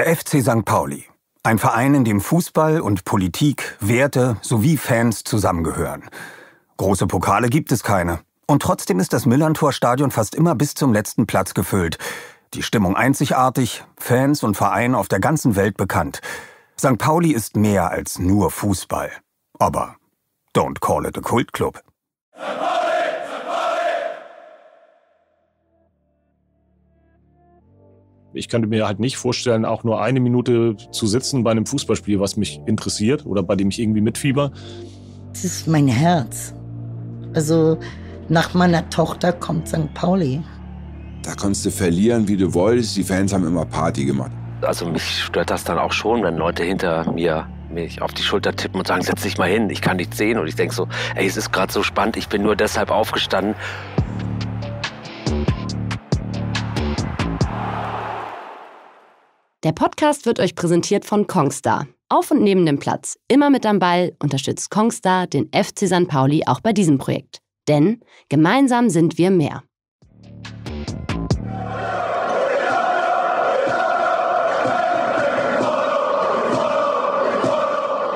Der FC St. Pauli. Ein Verein, in dem Fußball und Politik, Werte sowie Fans zusammengehören. Große Pokale gibt es keine. Und trotzdem ist das Millantor-Stadion fast immer bis zum letzten Platz gefüllt. Die Stimmung einzigartig, Fans und Vereine auf der ganzen Welt bekannt. St. Pauli ist mehr als nur Fußball. Aber don't call it a cult Kultclub. Ich könnte mir halt nicht vorstellen, auch nur eine Minute zu sitzen bei einem Fußballspiel, was mich interessiert oder bei dem ich irgendwie mitfieber. Das ist mein Herz. Also nach meiner Tochter kommt St. Pauli. Da konntest du verlieren, wie du wolltest. Die Fans haben immer Party gemacht. Also mich stört das dann auch schon, wenn Leute hinter mir mich auf die Schulter tippen und sagen, setz dich mal hin, ich kann nichts sehen. Und ich denke so, ey, es ist gerade so spannend, ich bin nur deshalb aufgestanden. Der Podcast wird euch präsentiert von Kongstar. Auf und neben dem Platz, immer mit am Ball, unterstützt Kongstar den FC St. Pauli auch bei diesem Projekt. Denn gemeinsam sind wir mehr.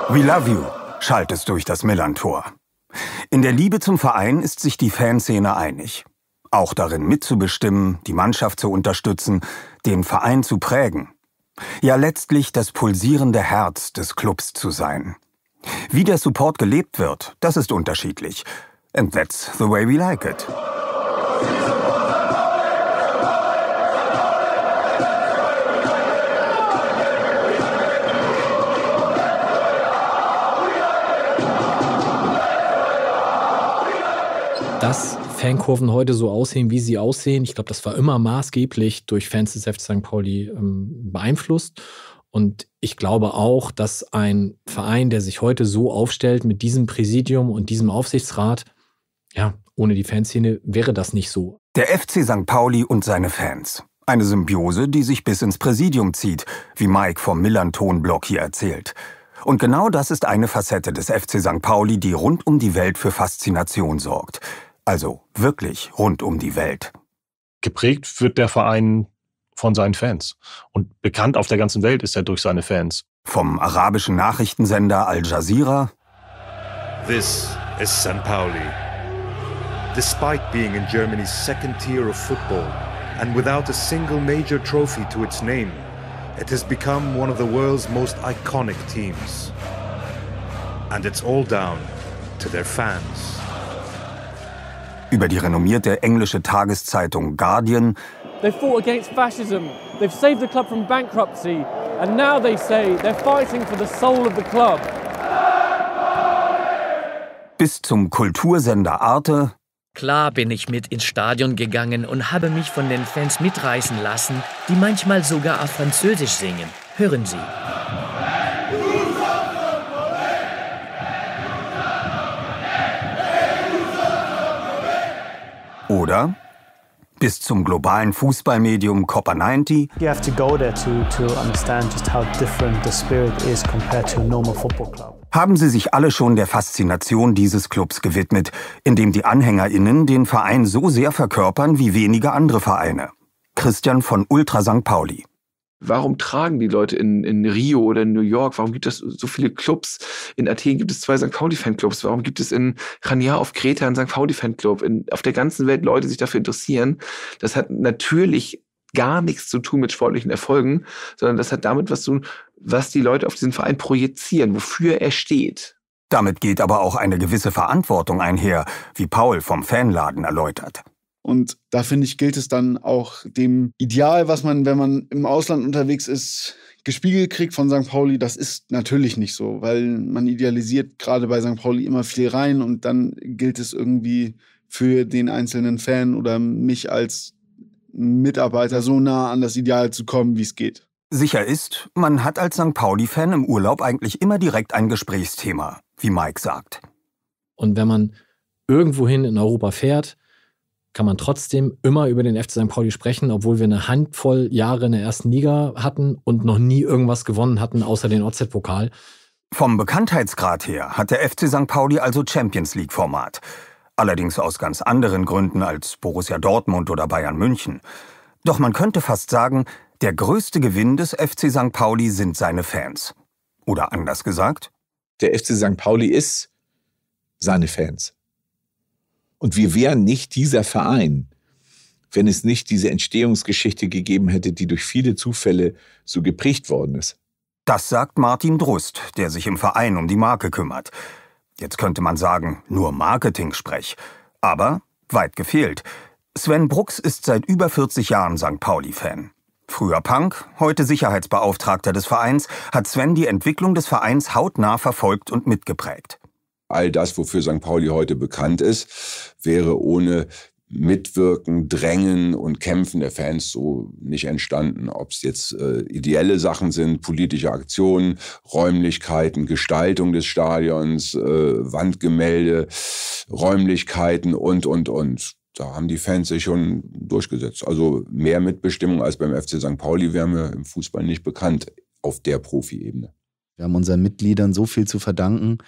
We love you, schallt es durch das Millantor. In der Liebe zum Verein ist sich die Fanszene einig. Auch darin mitzubestimmen, die Mannschaft zu unterstützen, den Verein zu prägen ja letztlich das pulsierende Herz des Clubs zu sein. Wie der Support gelebt wird, das ist unterschiedlich. And that's the way we like it. Das Fankurven heute so aussehen, wie sie aussehen. Ich glaube, das war immer maßgeblich durch Fans des FC St. Pauli ähm, beeinflusst. Und ich glaube auch, dass ein Verein, der sich heute so aufstellt mit diesem Präsidium und diesem Aufsichtsrat, ja, ohne die Fanszene wäre das nicht so. Der FC St. Pauli und seine Fans. Eine Symbiose, die sich bis ins Präsidium zieht, wie Mike vom Millern-Tonblock hier erzählt. Und genau das ist eine Facette des FC St. Pauli, die rund um die Welt für Faszination sorgt. Also wirklich rund um die Welt. Geprägt wird der Verein von seinen Fans. Und bekannt auf der ganzen Welt ist er durch seine Fans. Vom arabischen Nachrichtensender Al Jazeera. This is San Pauli. Despite being in Germany's second tier of football and without a single major trophy to its name, it has become one of the world's most iconic teams. And it's all down to their fans über die renommierte englische Tageszeitung Guardian. They fought against fascism. They've saved the club from bankruptcy. And now they say they're fighting for the soul of the club. Bis zum Kultursender Arte. Klar bin ich mit ins Stadion gegangen und habe mich von den Fans mitreißen lassen, die manchmal sogar auf Französisch singen. Hören Sie. oder? Bis zum globalen Fußballmedium Copa 90. haben sie sich alle schon der Faszination dieses Clubs gewidmet, indem die Anhängerinnen den Verein so sehr verkörpern wie wenige andere Vereine. Christian von Ultra St. Pauli warum tragen die Leute in, in Rio oder in New York? Warum gibt es so viele Clubs? In Athen gibt es zwei St. Pauli-Fanclubs. Warum gibt es in Rania auf Kreta einen St. Pauli-Fanclub? Auf der ganzen Welt Leute sich dafür interessieren. Das hat natürlich gar nichts zu tun mit sportlichen Erfolgen, sondern das hat damit was zu tun, was die Leute auf diesen Verein projizieren, wofür er steht. Damit geht aber auch eine gewisse Verantwortung einher, wie Paul vom Fanladen erläutert. Und da finde ich, gilt es dann auch dem Ideal, was man, wenn man im Ausland unterwegs ist, gespiegelt kriegt von St. Pauli. Das ist natürlich nicht so, weil man idealisiert gerade bei St. Pauli immer viel rein und dann gilt es irgendwie für den einzelnen Fan oder mich als Mitarbeiter so nah an das Ideal zu kommen, wie es geht. Sicher ist, man hat als St. Pauli-Fan im Urlaub eigentlich immer direkt ein Gesprächsthema, wie Mike sagt. Und wenn man irgendwohin in Europa fährt, kann man trotzdem immer über den FC St. Pauli sprechen, obwohl wir eine Handvoll Jahre in der ersten Liga hatten und noch nie irgendwas gewonnen hatten, außer den OZ-Pokal. Vom Bekanntheitsgrad her hat der FC St. Pauli also Champions League-Format. Allerdings aus ganz anderen Gründen als Borussia Dortmund oder Bayern München. Doch man könnte fast sagen, der größte Gewinn des FC St. Pauli sind seine Fans. Oder anders gesagt, der FC St. Pauli ist seine Fans. Und wir wären nicht dieser Verein, wenn es nicht diese Entstehungsgeschichte gegeben hätte, die durch viele Zufälle so geprägt worden ist. Das sagt Martin Drust, der sich im Verein um die Marke kümmert. Jetzt könnte man sagen, nur Marketing-Sprech. Aber weit gefehlt. Sven Brooks ist seit über 40 Jahren St. Pauli-Fan. Früher Punk, heute Sicherheitsbeauftragter des Vereins, hat Sven die Entwicklung des Vereins hautnah verfolgt und mitgeprägt. All das, wofür St. Pauli heute bekannt ist, wäre ohne Mitwirken, Drängen und Kämpfen der Fans so nicht entstanden. Ob es jetzt äh, ideelle Sachen sind, politische Aktionen, Räumlichkeiten, Gestaltung des Stadions, äh, Wandgemälde, Räumlichkeiten und, und, und. Da haben die Fans sich schon durchgesetzt. Also mehr Mitbestimmung als beim FC St. Pauli wären wir im Fußball nicht bekannt auf der Profiebene. Wir haben unseren Mitgliedern so viel zu verdanken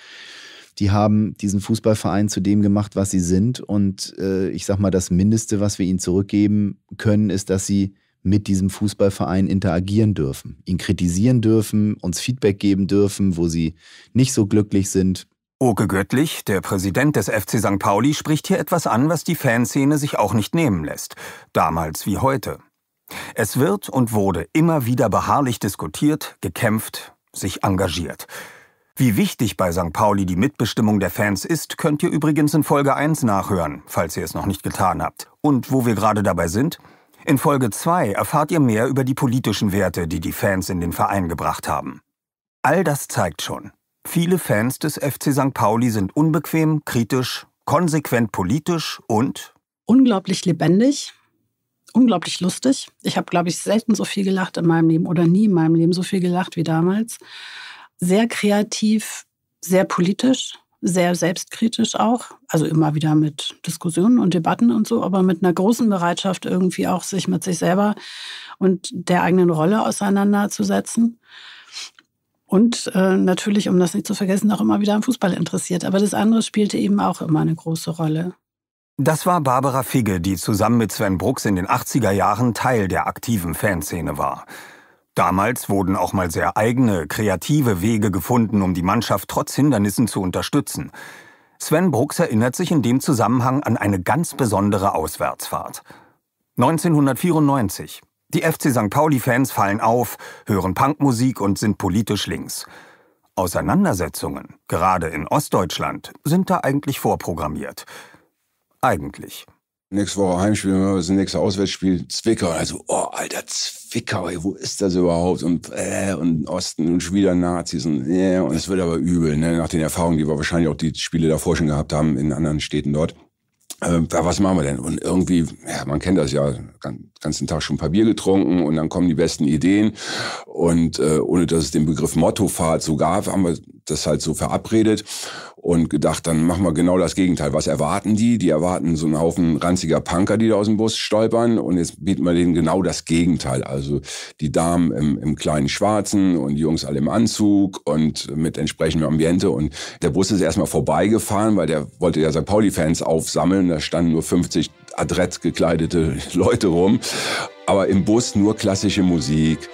die haben diesen Fußballverein zu dem gemacht, was sie sind. Und äh, ich sag mal, das Mindeste, was wir ihnen zurückgeben können, ist, dass sie mit diesem Fußballverein interagieren dürfen, ihn kritisieren dürfen, uns Feedback geben dürfen, wo sie nicht so glücklich sind. Oke Göttlich, der Präsident des FC St. Pauli, spricht hier etwas an, was die Fanszene sich auch nicht nehmen lässt, damals wie heute. Es wird und wurde immer wieder beharrlich diskutiert, gekämpft, sich engagiert. Wie wichtig bei St. Pauli die Mitbestimmung der Fans ist, könnt ihr übrigens in Folge 1 nachhören, falls ihr es noch nicht getan habt. Und wo wir gerade dabei sind, in Folge 2 erfahrt ihr mehr über die politischen Werte, die die Fans in den Verein gebracht haben. All das zeigt schon, viele Fans des FC St. Pauli sind unbequem, kritisch, konsequent politisch und unglaublich lebendig, unglaublich lustig. Ich habe, glaube ich, selten so viel gelacht in meinem Leben oder nie in meinem Leben so viel gelacht wie damals sehr kreativ, sehr politisch, sehr selbstkritisch auch. Also immer wieder mit Diskussionen und Debatten und so, aber mit einer großen Bereitschaft irgendwie auch sich mit sich selber und der eigenen Rolle auseinanderzusetzen. Und äh, natürlich, um das nicht zu vergessen, auch immer wieder am Fußball interessiert. Aber das andere spielte eben auch immer eine große Rolle. Das war Barbara Figge, die zusammen mit Sven Brooks in den 80er Jahren Teil der aktiven Fanszene war. Damals wurden auch mal sehr eigene, kreative Wege gefunden, um die Mannschaft trotz Hindernissen zu unterstützen. Sven Brooks erinnert sich in dem Zusammenhang an eine ganz besondere Auswärtsfahrt. 1994. Die FC St. Pauli-Fans fallen auf, hören Punkmusik und sind politisch links. Auseinandersetzungen, gerade in Ostdeutschland, sind da eigentlich vorprogrammiert. Eigentlich. Nächste Woche Heimspiel, das nächste Auswärtsspiel, Zwickau. Also, oh, alter Zwickau, ey, wo ist das überhaupt? Und, äh, und Osten und schon wieder Nazis und, äh, und es wird aber übel, ne? nach den Erfahrungen, die wir wahrscheinlich auch die Spiele davor schon gehabt haben in anderen Städten dort. Äh, was machen wir denn? Und irgendwie, ja, man kennt das ja, den ganzen Tag schon ein paar Bier getrunken und dann kommen die besten Ideen. Und äh, ohne dass es den Begriff Mottofahrt so gab, haben wir das halt so verabredet und gedacht, dann machen wir genau das Gegenteil. Was erwarten die? Die erwarten so einen Haufen ranziger Punker, die da aus dem Bus stolpern. Und jetzt bieten wir denen genau das Gegenteil. Also die Damen im, im kleinen Schwarzen und die Jungs alle im Anzug und mit entsprechendem Ambiente. Und der Bus ist erstmal vorbeigefahren, weil der wollte ja St. Pauli-Fans aufsammeln. Da standen nur 50 adrett gekleidete Leute rum. Aber im Bus nur klassische Musik.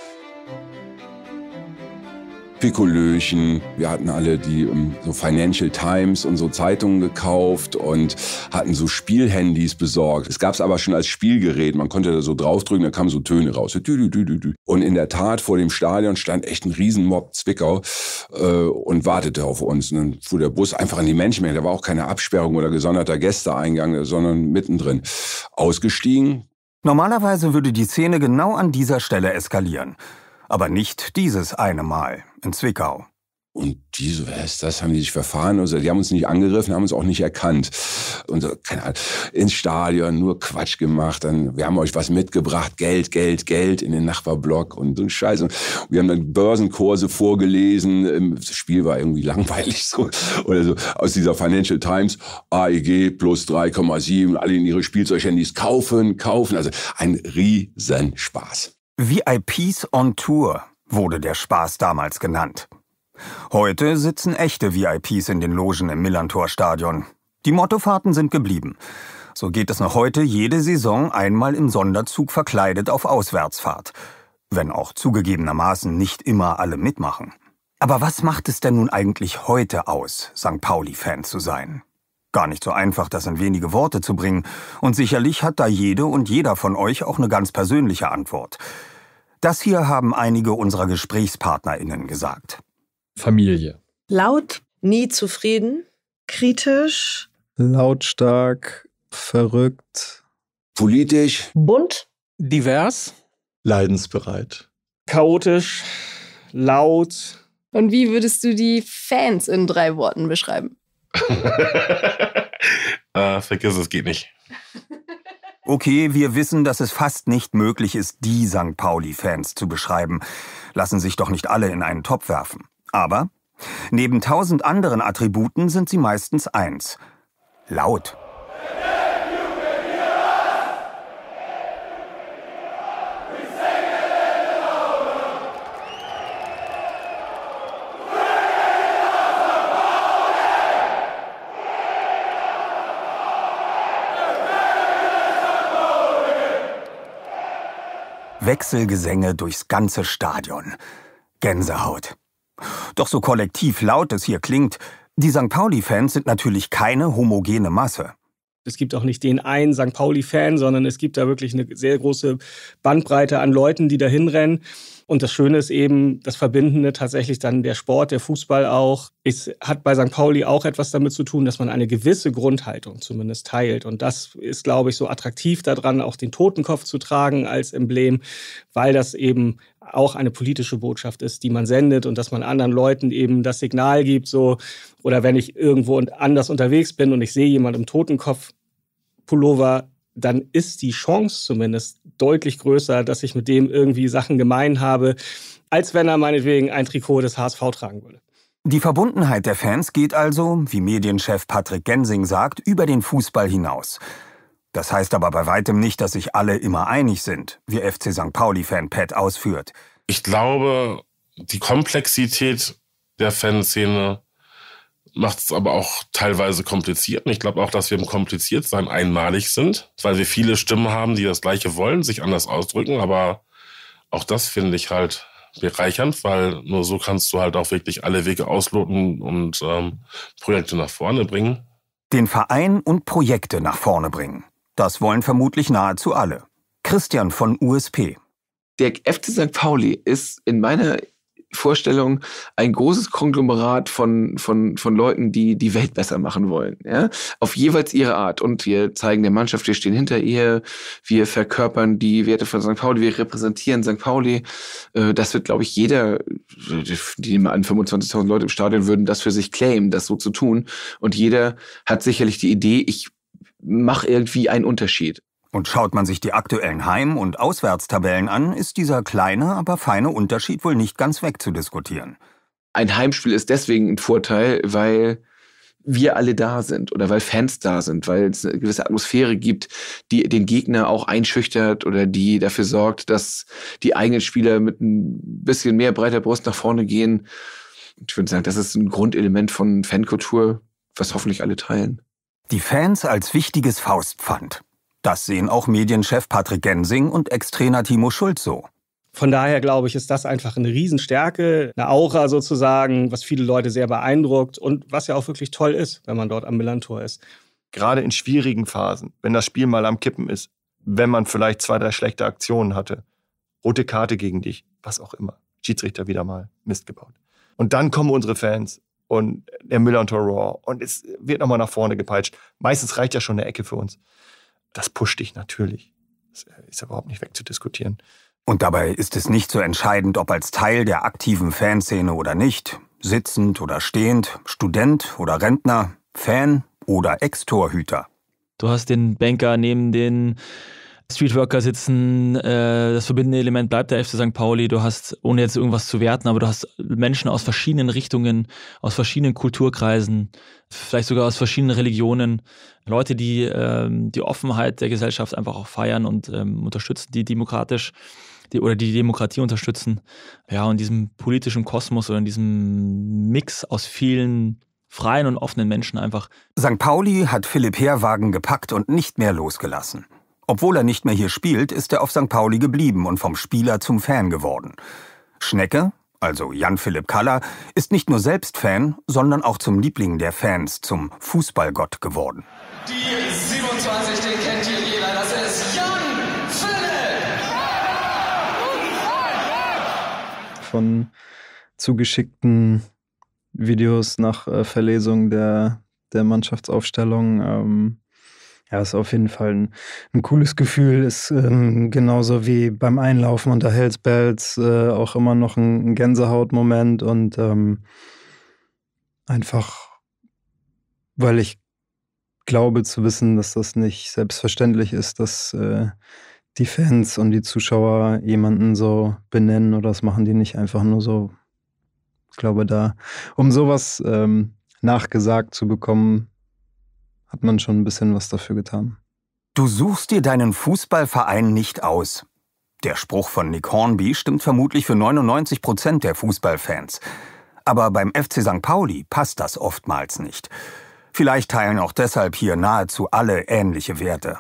Pikolöchen. Wir hatten alle die ähm, so Financial Times und so Zeitungen gekauft und hatten so Spielhandys besorgt. Es gab es aber schon als Spielgerät. Man konnte da so draufdrücken, da kamen so Töne raus. Und in der Tat, vor dem Stadion stand echt ein Riesenmob Zwickau äh, und wartete auf uns. Und dann fuhr der Bus einfach an die Menschenmenge. Da war auch keine Absperrung oder gesonderter Gästeeingang, sondern mittendrin. Ausgestiegen. Normalerweise würde die Szene genau an dieser Stelle eskalieren. Aber nicht dieses eine Mal in Zwickau. Und diese, so, was ist das? Haben die sich verfahren? Also die haben uns nicht angegriffen, haben uns auch nicht erkannt. Und so, keine Ahnung, ins Stadion, nur Quatsch gemacht. Dann, wir haben euch was mitgebracht, Geld, Geld, Geld in den Nachbarblock und so ein Scheiß. Und wir haben dann Börsenkurse vorgelesen. Ähm, das Spiel war irgendwie langweilig so. Oder so aus dieser Financial Times, AEG plus 3,7, alle in ihre Spielzeughandys kaufen, kaufen. Also ein Riesenspaß. VIPs on Tour wurde der Spaß damals genannt. Heute sitzen echte VIPs in den Logen im Millantor-Stadion. Die Mottofahrten sind geblieben. So geht es noch heute jede Saison einmal im Sonderzug verkleidet auf Auswärtsfahrt. Wenn auch zugegebenermaßen nicht immer alle mitmachen. Aber was macht es denn nun eigentlich heute aus, St. Pauli-Fan zu sein? Gar nicht so einfach, das in wenige Worte zu bringen, und sicherlich hat da jede und jeder von euch auch eine ganz persönliche Antwort. Das hier haben einige unserer Gesprächspartnerinnen gesagt. Familie. Laut, nie zufrieden, kritisch, lautstark, verrückt, politisch, bunt, divers, leidensbereit, chaotisch, laut. Und wie würdest du die Fans in drei Worten beschreiben? äh, vergiss es, geht nicht. Okay, wir wissen, dass es fast nicht möglich ist, die St. Pauli-Fans zu beschreiben. Lassen sich doch nicht alle in einen Topf werfen. Aber neben tausend anderen Attributen sind sie meistens eins. Laut. Wechselgesänge durchs ganze Stadion. Gänsehaut. Doch so kollektiv laut es hier klingt, die St. Pauli-Fans sind natürlich keine homogene Masse. Es gibt auch nicht den einen St. Pauli-Fan, sondern es gibt da wirklich eine sehr große Bandbreite an Leuten, die da hinrennen. Und das Schöne ist eben, das Verbindende tatsächlich dann der Sport, der Fußball auch. Es hat bei St. Pauli auch etwas damit zu tun, dass man eine gewisse Grundhaltung zumindest teilt. Und das ist, glaube ich, so attraktiv daran, auch den Totenkopf zu tragen als Emblem, weil das eben auch eine politische Botschaft ist, die man sendet und dass man anderen Leuten eben das Signal gibt, so, oder wenn ich irgendwo anders unterwegs bin und ich sehe jemand im Totenkopf-Pullover, dann ist die Chance zumindest deutlich größer, dass ich mit dem irgendwie Sachen gemein habe, als wenn er meinetwegen ein Trikot des HSV tragen würde. Die Verbundenheit der Fans geht also, wie Medienchef Patrick Gensing sagt, über den Fußball hinaus. Das heißt aber bei weitem nicht, dass sich alle immer einig sind, wie FC St. Pauli-Fan Pat ausführt. Ich glaube, die Komplexität der Fanszene macht es aber auch teilweise kompliziert. Und ich glaube auch, dass wir im Kompliziertsein einmalig sind, weil wir viele Stimmen haben, die das Gleiche wollen, sich anders ausdrücken. Aber auch das finde ich halt bereichernd, weil nur so kannst du halt auch wirklich alle Wege ausloten und ähm, Projekte nach vorne bringen. Den Verein und Projekte nach vorne bringen. Das wollen vermutlich nahezu alle. Christian von USP. Der FC St. Pauli ist in meiner Vorstellung ein großes Konglomerat von, von, von Leuten, die die Welt besser machen wollen. Ja? Auf jeweils ihre Art. Und wir zeigen der Mannschaft, wir stehen hinter ihr, wir verkörpern die Werte von St. Pauli, wir repräsentieren St. Pauli. Äh, das wird, glaube ich, jeder, die mal an 25.000 Leute im Stadion würden, das für sich claimen, das so zu tun. Und jeder hat sicherlich die Idee, ich mach irgendwie einen Unterschied. Und schaut man sich die aktuellen Heim- und Auswärtstabellen an, ist dieser kleine, aber feine Unterschied wohl nicht ganz wegzudiskutieren. Ein Heimspiel ist deswegen ein Vorteil, weil wir alle da sind oder weil Fans da sind, weil es eine gewisse Atmosphäre gibt, die den Gegner auch einschüchtert oder die dafür sorgt, dass die eigenen Spieler mit ein bisschen mehr breiter Brust nach vorne gehen. Ich würde sagen, das ist ein Grundelement von Fankultur, was hoffentlich alle teilen die Fans als wichtiges Faustpfand. Das sehen auch Medienchef Patrick Gensing und Ex-Trainer Timo Schulz so. Von daher glaube ich, ist das einfach eine Riesenstärke, eine Aura sozusagen, was viele Leute sehr beeindruckt und was ja auch wirklich toll ist, wenn man dort am Millantor ist. Gerade in schwierigen Phasen, wenn das Spiel mal am Kippen ist, wenn man vielleicht zwei, drei schlechte Aktionen hatte, rote Karte gegen dich, was auch immer, Schiedsrichter wieder mal Mist gebaut. Und dann kommen unsere Fans und der Müller und Toror. Und es wird nochmal nach vorne gepeitscht. Meistens reicht ja schon eine Ecke für uns. Das pusht dich natürlich. Das äh, ist ja überhaupt nicht wegzudiskutieren. Und dabei ist es nicht so entscheidend, ob als Teil der aktiven Fanszene oder nicht, sitzend oder stehend, Student oder Rentner, Fan oder Ex-Torhüter. Du hast den Banker neben den Streetworker sitzen, äh, das verbindende Element bleibt der FC St. Pauli. Du hast, ohne jetzt irgendwas zu werten, aber du hast Menschen aus verschiedenen Richtungen, aus verschiedenen Kulturkreisen, vielleicht sogar aus verschiedenen Religionen. Leute, die ähm, die Offenheit der Gesellschaft einfach auch feiern und ähm, unterstützen, die demokratisch die, oder die Demokratie unterstützen. Ja, und diesem politischen Kosmos oder in diesem Mix aus vielen freien und offenen Menschen einfach. St. Pauli hat Philipp Heerwagen gepackt und nicht mehr losgelassen. Obwohl er nicht mehr hier spielt, ist er auf St. Pauli geblieben und vom Spieler zum Fan geworden. Schnecke, also Jan-Philipp Kaller, ist nicht nur selbst Fan, sondern auch zum Liebling der Fans, zum Fußballgott geworden. Die 27, den kennt ihr jeder, das ist Jan-Philipp! Von zugeschickten Videos nach äh, Verlesung der, der Mannschaftsaufstellung ähm, ja, ist auf jeden Fall ein, ein cooles Gefühl. Ist ähm, genauso wie beim Einlaufen unter Hells Bells äh, auch immer noch ein, ein Gänsehautmoment und ähm, einfach, weil ich glaube zu wissen, dass das nicht selbstverständlich ist, dass äh, die Fans und die Zuschauer jemanden so benennen oder das machen die nicht einfach nur so. Ich glaube, da, um sowas ähm, nachgesagt zu bekommen, hat man schon ein bisschen was dafür getan. Du suchst dir deinen Fußballverein nicht aus. Der Spruch von Nick Hornby stimmt vermutlich für 99 Prozent der Fußballfans. Aber beim FC St. Pauli passt das oftmals nicht. Vielleicht teilen auch deshalb hier nahezu alle ähnliche Werte.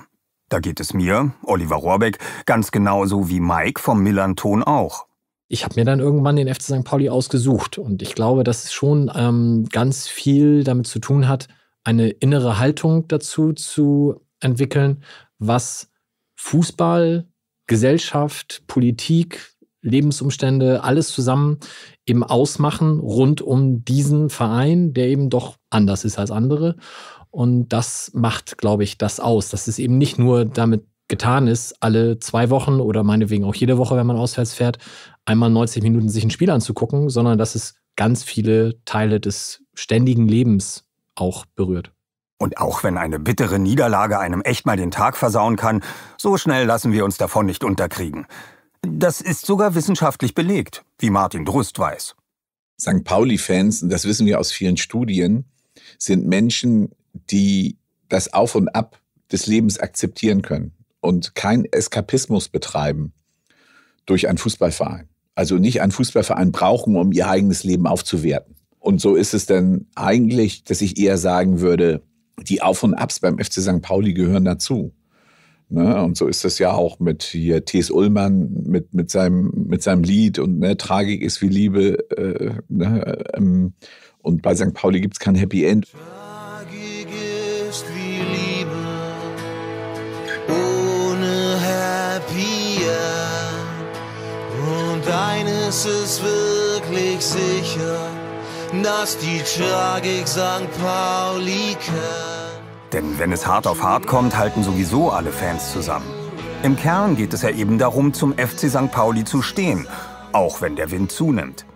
Da geht es mir, Oliver Rohrbeck, ganz genauso wie Mike vom Millanton auch. Ich habe mir dann irgendwann den FC St. Pauli ausgesucht und ich glaube, dass es schon ähm, ganz viel damit zu tun hat, eine innere Haltung dazu zu entwickeln, was Fußball, Gesellschaft, Politik, Lebensumstände, alles zusammen eben ausmachen rund um diesen Verein, der eben doch anders ist als andere. Und das macht, glaube ich, das aus, dass es eben nicht nur damit getan ist, alle zwei Wochen oder meinetwegen auch jede Woche, wenn man auswärts fährt, einmal 90 Minuten sich ein Spiel anzugucken, sondern dass es ganz viele Teile des ständigen Lebens auch berührt. Und auch wenn eine bittere Niederlage einem echt mal den Tag versauen kann, so schnell lassen wir uns davon nicht unterkriegen. Das ist sogar wissenschaftlich belegt, wie Martin Drust weiß. St. Pauli-Fans, und das wissen wir aus vielen Studien, sind Menschen, die das Auf und Ab des Lebens akzeptieren können und keinen Eskapismus betreiben durch einen Fußballverein. Also nicht einen Fußballverein brauchen, um ihr eigenes Leben aufzuwerten. Und so ist es dann eigentlich, dass ich eher sagen würde, die Auf und Abs beim FC St. Pauli gehören dazu. Ne? Und so ist es ja auch mit hier T.S. Ullmann mit, mit, seinem, mit seinem Lied und ne, Tragik ist wie Liebe. Äh, ne, ähm, und bei St. Pauli gibt es kein Happy End. Tragik ist wie Liebe ohne Happy End. Und eines ist wirklich sicher dass die Tragik St. Pauli Denn wenn es hart auf hart kommt, halten sowieso alle Fans zusammen. Im Kern geht es ja eben darum, zum FC St. Pauli zu stehen, auch wenn der Wind zunimmt.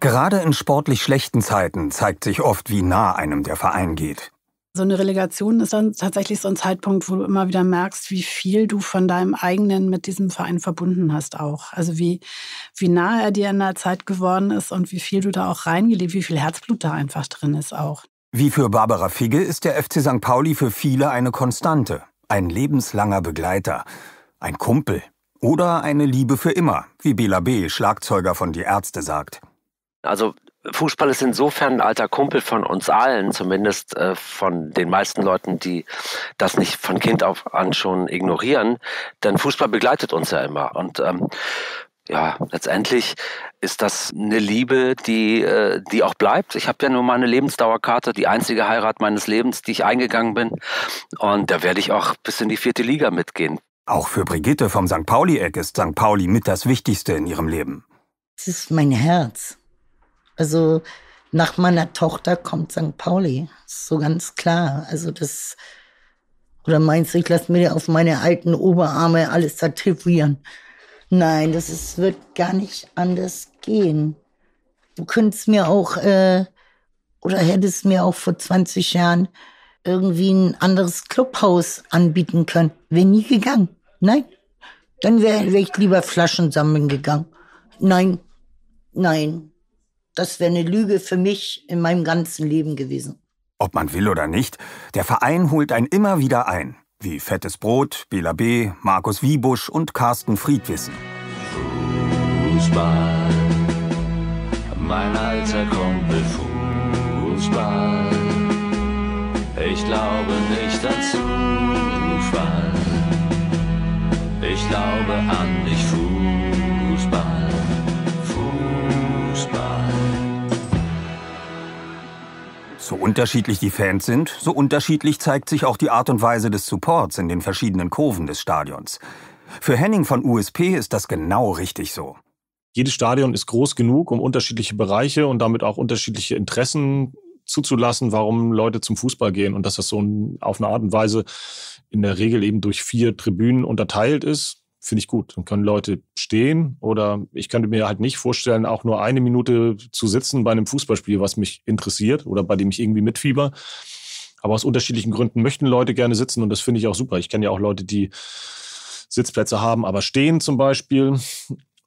Gerade in sportlich schlechten Zeiten zeigt sich oft, wie nah einem der Verein geht. So eine Relegation ist dann tatsächlich so ein Zeitpunkt, wo du immer wieder merkst, wie viel du von deinem eigenen mit diesem Verein verbunden hast auch. Also wie, wie nah er dir in der Zeit geworden ist und wie viel du da auch reingelebt, wie viel Herzblut da einfach drin ist auch. Wie für Barbara Figge ist der FC St. Pauli für viele eine Konstante, ein lebenslanger Begleiter, ein Kumpel oder eine Liebe für immer, wie Bela B., Schlagzeuger von Die Ärzte, sagt. Also Fußball ist insofern ein alter Kumpel von uns allen, zumindest äh, von den meisten Leuten, die das nicht von Kind auf an schon ignorieren, denn Fußball begleitet uns ja immer. Und ähm, ja, letztendlich ist das eine Liebe, die, äh, die auch bleibt. Ich habe ja nur meine Lebensdauerkarte, die einzige Heirat meines Lebens, die ich eingegangen bin. Und da werde ich auch bis in die vierte Liga mitgehen. Auch für Brigitte vom St. Pauli-Eck ist St. Pauli mit das Wichtigste in ihrem Leben. Es ist mein Herz. Also nach meiner Tochter kommt St. Pauli, so ganz klar. Also das, oder meinst du, ich lasse mir auf meine alten Oberarme alles da tätowieren? Nein, das ist, wird gar nicht anders gehen. Du könntest mir auch, äh, oder hättest mir auch vor 20 Jahren irgendwie ein anderes Clubhaus anbieten können. Wäre nie gegangen. Nein. Dann wäre wär ich lieber Flaschen sammeln gegangen. Nein, nein, das wäre eine Lüge für mich in meinem ganzen Leben gewesen. Ob man will oder nicht, der Verein holt einen immer wieder ein. Wie Fettes Brot, Bela B., Markus Wiebusch und Carsten Friedwissen. Fußball, mein alter Kumpel Fußball. Ich glaube nicht an Zufall. Ich glaube an dich Fußball. So unterschiedlich die Fans sind, so unterschiedlich zeigt sich auch die Art und Weise des Supports in den verschiedenen Kurven des Stadions. Für Henning von USP ist das genau richtig so. Jedes Stadion ist groß genug, um unterschiedliche Bereiche und damit auch unterschiedliche Interessen zuzulassen, warum Leute zum Fußball gehen und dass das so auf eine Art und Weise in der Regel eben durch vier Tribünen unterteilt ist finde ich gut. Dann können Leute stehen oder ich könnte mir halt nicht vorstellen, auch nur eine Minute zu sitzen bei einem Fußballspiel, was mich interessiert oder bei dem ich irgendwie mitfieber. Aber aus unterschiedlichen Gründen möchten Leute gerne sitzen und das finde ich auch super. Ich kenne ja auch Leute, die Sitzplätze haben, aber stehen zum Beispiel.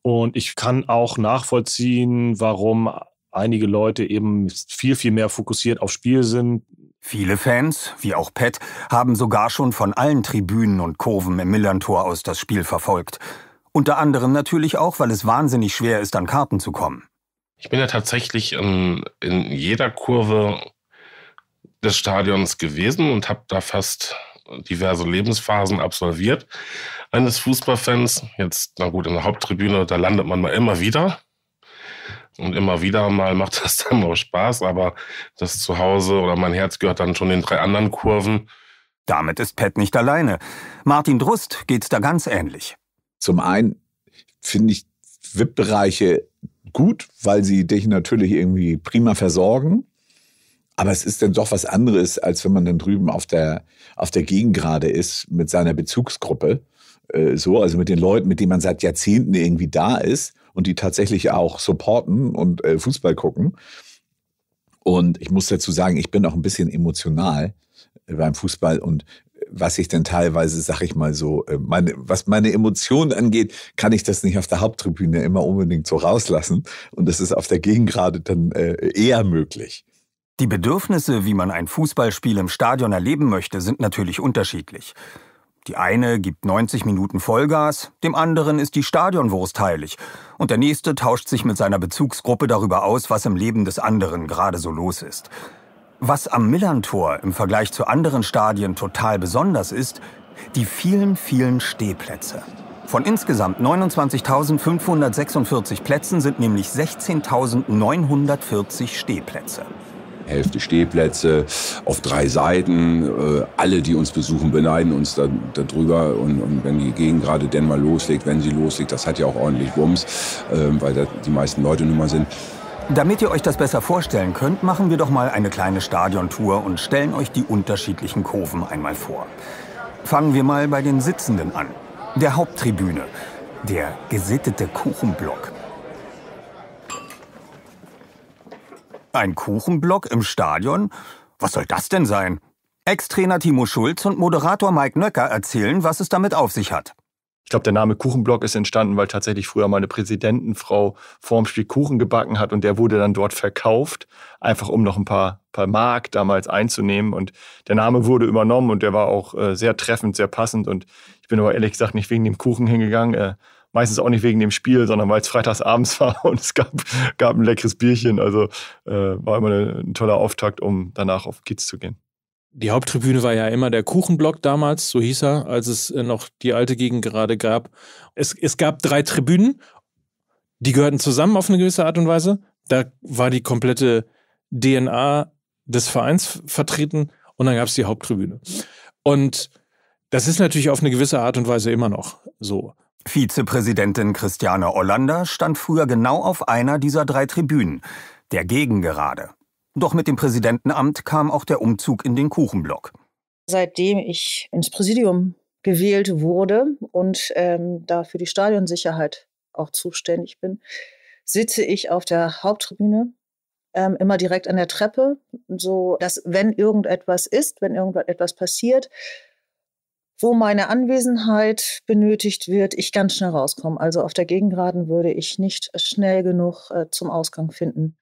Und ich kann auch nachvollziehen, warum einige Leute eben viel, viel mehr fokussiert auf Spiel sind, Viele Fans, wie auch Pat, haben sogar schon von allen Tribünen und Kurven im Millern-Tor aus das Spiel verfolgt. Unter anderem natürlich auch, weil es wahnsinnig schwer ist, an Karten zu kommen. Ich bin ja tatsächlich in, ähm, in jeder Kurve des Stadions gewesen und habe da fast diverse Lebensphasen absolviert eines Fußballfans. Jetzt, na gut, in der Haupttribüne, da landet man mal immer wieder. Und immer wieder mal macht das dann auch Spaß, aber das Zuhause oder mein Herz gehört dann schon den drei anderen Kurven. Damit ist Pat nicht alleine. Martin Drust geht's da ganz ähnlich. Zum einen finde ich VIP-Bereiche gut, weil sie dich natürlich irgendwie prima versorgen. Aber es ist dann doch was anderes, als wenn man dann drüben auf der, auf der Gegengrade ist mit seiner Bezugsgruppe. Äh, so, also mit den Leuten, mit denen man seit Jahrzehnten irgendwie da ist und die tatsächlich auch supporten und äh, Fußball gucken. Und ich muss dazu sagen, ich bin auch ein bisschen emotional äh, beim Fußball und äh, was ich denn teilweise, sag ich mal so, äh, meine, was meine Emotionen angeht, kann ich das nicht auf der Haupttribüne immer unbedingt so rauslassen. Und das ist auf der Gegengrade dann äh, eher möglich. Die Bedürfnisse, wie man ein Fußballspiel im Stadion erleben möchte, sind natürlich unterschiedlich. Die eine gibt 90 Minuten Vollgas, dem anderen ist die Stadionwurst heilig und der nächste tauscht sich mit seiner Bezugsgruppe darüber aus, was im Leben des anderen gerade so los ist. Was am Millantor im Vergleich zu anderen Stadien total besonders ist, die vielen, vielen Stehplätze. Von insgesamt 29.546 Plätzen sind nämlich 16.940 Stehplätze. Hälfte Stehplätze auf drei Seiten. Äh, alle, die uns besuchen, beneiden uns da, darüber. Und, und, wenn die Gegend gerade denn mal loslegt, wenn sie loslegt, das hat ja auch ordentlich Wumms, ähm, weil da die meisten Leute nun mal sind. Damit ihr euch das besser vorstellen könnt, machen wir doch mal eine kleine Stadiontour und stellen euch die unterschiedlichen Kurven einmal vor. Fangen wir mal bei den Sitzenden an. Der Haupttribüne, der gesittete Kuchenblock. Ein Kuchenblock im Stadion? Was soll das denn sein? Ex-Trainer Timo Schulz und Moderator Mike Nöcker erzählen, was es damit auf sich hat. Ich glaube, der Name Kuchenblock ist entstanden, weil tatsächlich früher meine Präsidentenfrau vorm Spiel Kuchen gebacken hat und der wurde dann dort verkauft, einfach um noch ein paar, paar Mark damals einzunehmen. Und der Name wurde übernommen und der war auch äh, sehr treffend, sehr passend. Und ich bin aber ehrlich gesagt nicht wegen dem Kuchen hingegangen. Äh, Meistens auch nicht wegen dem Spiel, sondern weil es freitags abends war und es gab, gab ein leckeres Bierchen. Also äh, war immer ein, ne, ein toller Auftakt, um danach auf Kids zu gehen. Die Haupttribüne war ja immer der Kuchenblock damals, so hieß er, als es äh, noch die alte Gegend gerade gab. Es, es gab drei Tribünen, die gehörten zusammen auf eine gewisse Art und Weise. Da war die komplette DNA des Vereins vertreten und dann gab es die Haupttribüne. Und das ist natürlich auf eine gewisse Art und Weise immer noch so. Vizepräsidentin Christiane Ollander stand früher genau auf einer dieser drei Tribünen, der Gegengerade. Doch mit dem Präsidentenamt kam auch der Umzug in den Kuchenblock. Seitdem ich ins Präsidium gewählt wurde und ähm, da für die Stadionsicherheit auch zuständig bin, sitze ich auf der Haupttribüne ähm, immer direkt an der Treppe, so dass wenn irgendetwas ist, wenn irgendetwas passiert, wo meine Anwesenheit benötigt wird, ich ganz schnell rauskomme. Also auf der Gegengraden würde ich nicht schnell genug äh, zum Ausgang finden.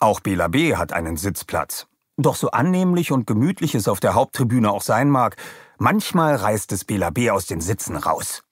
Auch Bela B. hat einen Sitzplatz. Doch so annehmlich und gemütlich es auf der Haupttribüne auch sein mag, manchmal reißt es Bela B. aus den Sitzen raus.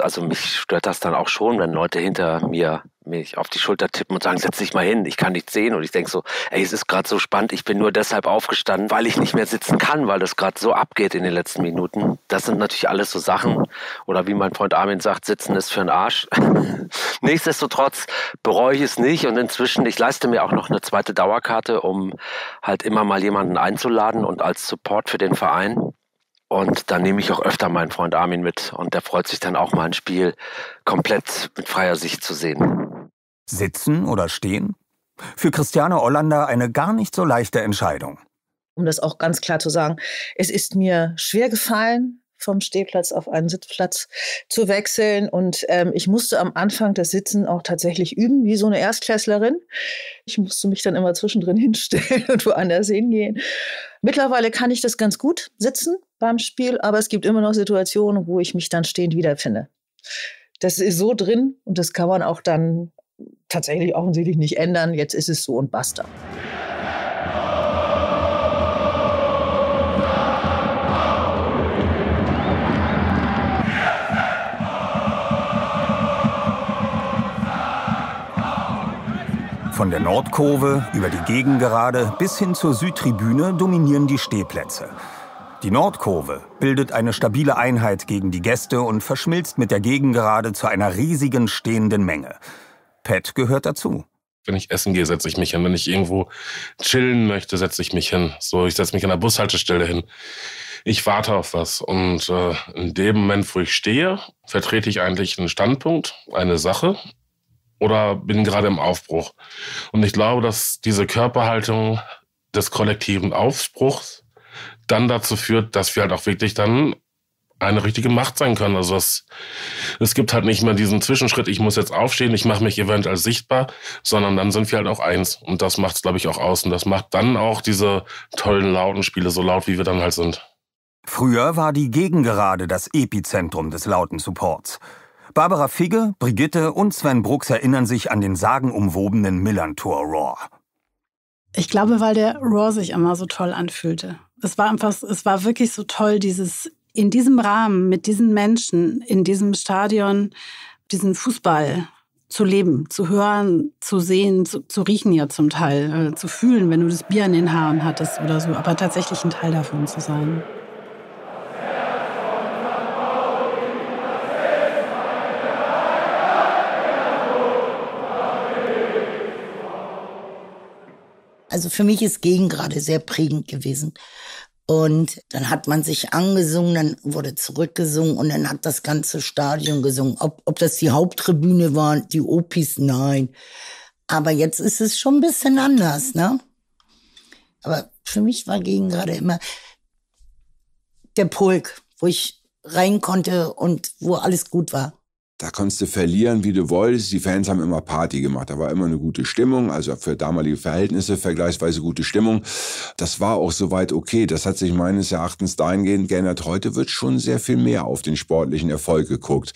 Also mich stört das dann auch schon, wenn Leute hinter mir mich auf die Schulter tippen und sagen, setz dich mal hin, ich kann nichts sehen. Und ich denke so, ey, es ist gerade so spannend, ich bin nur deshalb aufgestanden, weil ich nicht mehr sitzen kann, weil das gerade so abgeht in den letzten Minuten. Das sind natürlich alles so Sachen. Oder wie mein Freund Armin sagt, sitzen ist für einen Arsch. Nichtsdestotrotz bereue ich es nicht. Und inzwischen, ich leiste mir auch noch eine zweite Dauerkarte, um halt immer mal jemanden einzuladen und als Support für den Verein. Und dann nehme ich auch öfter meinen Freund Armin mit und der freut sich dann auch mal ein Spiel komplett mit freier Sicht zu sehen. Sitzen oder stehen? Für Christiane Ollander eine gar nicht so leichte Entscheidung. Um das auch ganz klar zu sagen, es ist mir schwer gefallen, vom Stehplatz auf einen Sitzplatz zu wechseln. Und ähm, ich musste am Anfang das Sitzen auch tatsächlich üben, wie so eine Erstklässlerin. Ich musste mich dann immer zwischendrin hinstellen und woanders hingehen. Mittlerweile kann ich das ganz gut sitzen beim Spiel, aber es gibt immer noch Situationen, wo ich mich dann stehend wiederfinde. Das ist so drin und das kann man auch dann tatsächlich offensichtlich nicht ändern. Jetzt ist es so und basta. Von der Nordkurve über die Gegengerade bis hin zur Südtribüne dominieren die Stehplätze. Die Nordkurve bildet eine stabile Einheit gegen die Gäste und verschmilzt mit der Gegengerade zu einer riesigen stehenden Menge. Pet gehört dazu. Wenn ich essen gehe, setze ich mich hin. Wenn ich irgendwo chillen möchte, setze ich mich hin. So, ich setze mich an der Bushaltestelle hin. Ich warte auf was. Und äh, in dem Moment, wo ich stehe, vertrete ich eigentlich einen Standpunkt, eine Sache oder bin gerade im Aufbruch. Und ich glaube, dass diese Körperhaltung des kollektiven Aufbruchs dann dazu führt, dass wir halt auch wirklich dann eine richtige Macht sein können. Also es, es gibt halt nicht mehr diesen Zwischenschritt, ich muss jetzt aufstehen, ich mache mich eventuell sichtbar, sondern dann sind wir halt auch eins. Und das macht es, glaube ich, auch aus. Und das macht dann auch diese tollen lauten Spiele so laut, wie wir dann halt sind. Früher war die Gegengerade das Epizentrum des lauten Supports. Barbara Figge, Brigitte und Sven Brooks erinnern sich an den sagenumwobenen Millantor Roar. Ich glaube, weil der Roar sich immer so toll anfühlte es war einfach, es war wirklich so toll, dieses in diesem Rahmen, mit diesen Menschen, in diesem Stadion, diesen Fußball zu leben, zu hören, zu sehen, zu, zu riechen ja zum Teil, äh, zu fühlen, wenn du das Bier in den Haaren hattest oder so, aber tatsächlich ein Teil davon zu sein. Also für mich ist Gegen gerade sehr prägend gewesen. Und dann hat man sich angesungen, dann wurde zurückgesungen und dann hat das ganze Stadion gesungen. Ob, ob das die Haupttribüne war, die Opis, nein. Aber jetzt ist es schon ein bisschen anders, ne? Aber für mich war Gegen gerade immer der Pulk, wo ich rein konnte und wo alles gut war. Da konntest du verlieren, wie du wolltest. Die Fans haben immer Party gemacht. Da war immer eine gute Stimmung, also für damalige Verhältnisse vergleichsweise gute Stimmung. Das war auch soweit okay. Das hat sich meines Erachtens dahingehend geändert. Heute wird schon sehr viel mehr auf den sportlichen Erfolg geguckt.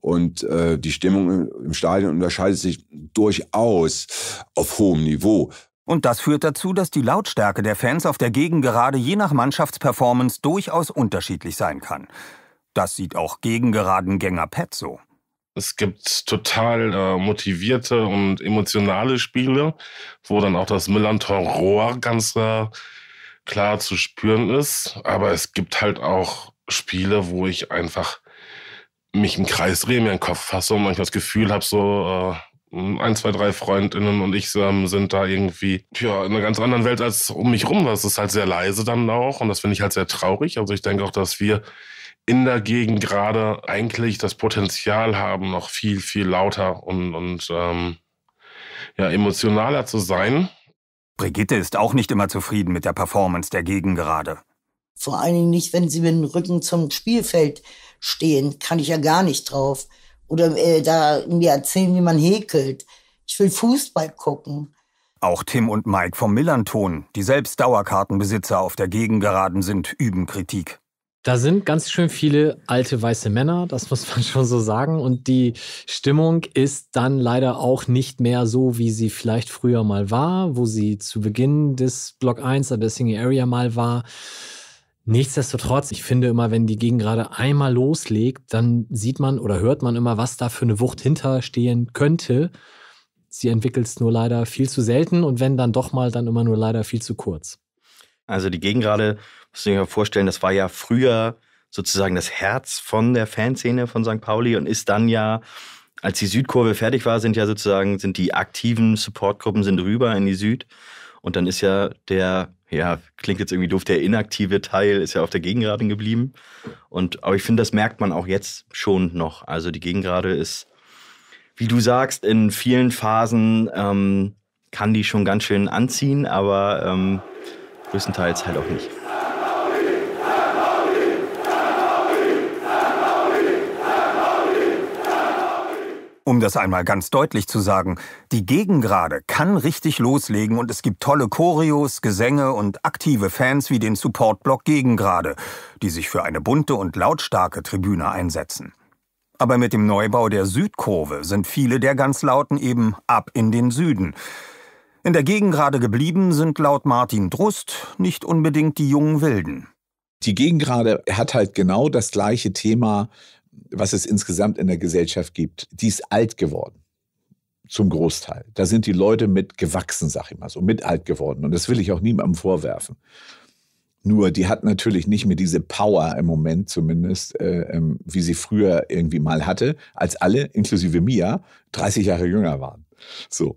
Und äh, die Stimmung im Stadion unterscheidet sich durchaus auf hohem Niveau. Und das führt dazu, dass die Lautstärke der Fans auf der Gegengerade je nach Mannschaftsperformance durchaus unterschiedlich sein kann. Das sieht auch Gegengeradengänger Pet so. Es gibt total äh, motivierte und emotionale Spiele, wo dann auch das Millantor-Rohr ganz äh, klar zu spüren ist. Aber es gibt halt auch Spiele, wo ich einfach mich im Kreis drehe, mir den Kopf fasse und manchmal das Gefühl habe, so äh, ein, zwei, drei Freundinnen und ich ähm, sind da irgendwie tja, in einer ganz anderen Welt als um mich rum. Das ist halt sehr leise dann auch und das finde ich halt sehr traurig. Also ich denke auch, dass wir in der Gegend gerade eigentlich das Potenzial haben, noch viel, viel lauter und, und ähm, ja, emotionaler zu sein. Brigitte ist auch nicht immer zufrieden mit der Performance der Gegengerade. Vor allen Dingen nicht, wenn sie mit dem Rücken zum Spielfeld stehen, kann ich ja gar nicht drauf. Oder äh, da mir erzählen, wie man häkelt. Ich will Fußball gucken. Auch Tim und Mike vom Millanton, die selbst Dauerkartenbesitzer auf der Gegengeraden sind, üben Kritik. Da sind ganz schön viele alte weiße Männer, das muss man schon so sagen. Und die Stimmung ist dann leider auch nicht mehr so, wie sie vielleicht früher mal war, wo sie zu Beginn des Block 1 der Singing Area mal war. Nichtsdestotrotz, ich finde immer, wenn die Gegend gerade einmal loslegt, dann sieht man oder hört man immer, was da für eine Wucht hinterstehen könnte. Sie entwickelt es nur leider viel zu selten und wenn dann doch mal, dann immer nur leider viel zu kurz. Also die Gegengrade, muss ich mir vorstellen, das war ja früher sozusagen das Herz von der Fanszene von St. Pauli und ist dann ja, als die Südkurve fertig war, sind ja sozusagen, sind die aktiven Supportgruppen sind rüber in die Süd und dann ist ja der, ja, klingt jetzt irgendwie doof, der inaktive Teil ist ja auf der Gegengrade geblieben und, aber ich finde, das merkt man auch jetzt schon noch. Also die Gegengrade ist, wie du sagst, in vielen Phasen ähm, kann die schon ganz schön anziehen, aber ähm, größtenteils halt auch nicht. Um das einmal ganz deutlich zu sagen, die Gegengrade kann richtig loslegen und es gibt tolle Choreos, Gesänge und aktive Fans wie den Supportblock Gegengrade, die sich für eine bunte und lautstarke Tribüne einsetzen. Aber mit dem Neubau der Südkurve sind viele der ganz Lauten eben ab in den Süden. In der Gegengrade geblieben sind laut Martin Drust nicht unbedingt die jungen Wilden. Die Gegengrade hat halt genau das gleiche Thema, was es insgesamt in der Gesellschaft gibt. Die ist alt geworden. Zum Großteil. Da sind die Leute mit gewachsen, sag ich mal so, mit alt geworden. Und das will ich auch niemandem vorwerfen. Nur, die hat natürlich nicht mehr diese Power im Moment zumindest, äh, ähm, wie sie früher irgendwie mal hatte, als alle, inklusive Mia, 30 Jahre jünger waren. So.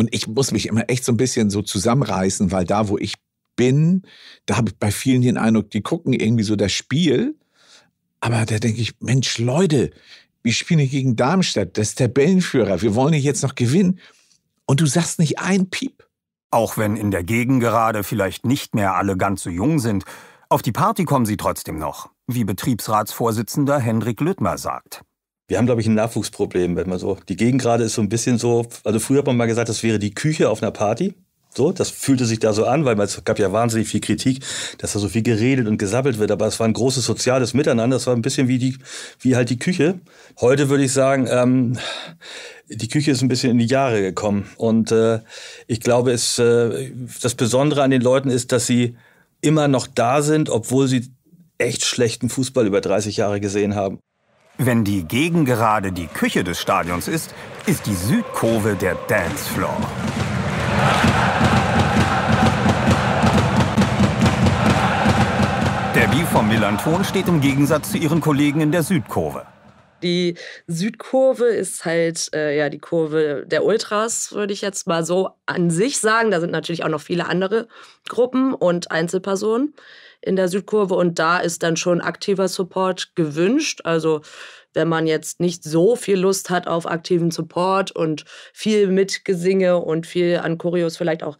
Und ich muss mich immer echt so ein bisschen so zusammenreißen, weil da, wo ich bin, da habe ich bei vielen den Eindruck, die gucken irgendwie so das Spiel. Aber da denke ich, Mensch, Leute, wir spielen hier gegen Darmstadt, das ist Tabellenführer, wir wollen hier jetzt noch gewinnen. Und du sagst nicht ein Piep. Auch wenn in der Gegend gerade vielleicht nicht mehr alle ganz so jung sind, auf die Party kommen sie trotzdem noch, wie Betriebsratsvorsitzender Hendrik Lüttmer sagt wir haben, glaube ich, ein Nachwuchsproblem, wenn man so. Die Gegend gerade ist so ein bisschen so, also früher hat man mal gesagt, das wäre die Küche auf einer Party. So, das fühlte sich da so an, weil es gab ja wahnsinnig viel Kritik, dass da so viel geredet und gesabbelt wird. Aber es war ein großes soziales Miteinander. Es war ein bisschen wie die, wie halt die Küche. Heute würde ich sagen, ähm, die Küche ist ein bisschen in die Jahre gekommen. Und äh, ich glaube, es, äh, das Besondere an den Leuten ist, dass sie immer noch da sind, obwohl sie echt schlechten Fußball über 30 Jahre gesehen haben. Wenn die Gegengerade die Küche des Stadions ist, ist die Südkurve der Dancefloor. Der Bier vom Millanton steht im Gegensatz zu ihren Kollegen in der Südkurve. Die Südkurve ist halt äh, ja die Kurve der Ultras, würde ich jetzt mal so an sich sagen. Da sind natürlich auch noch viele andere Gruppen und Einzelpersonen in der Südkurve und da ist dann schon aktiver Support gewünscht. Also wenn man jetzt nicht so viel Lust hat auf aktiven Support und viel Mitgesinge und viel an Choreos vielleicht auch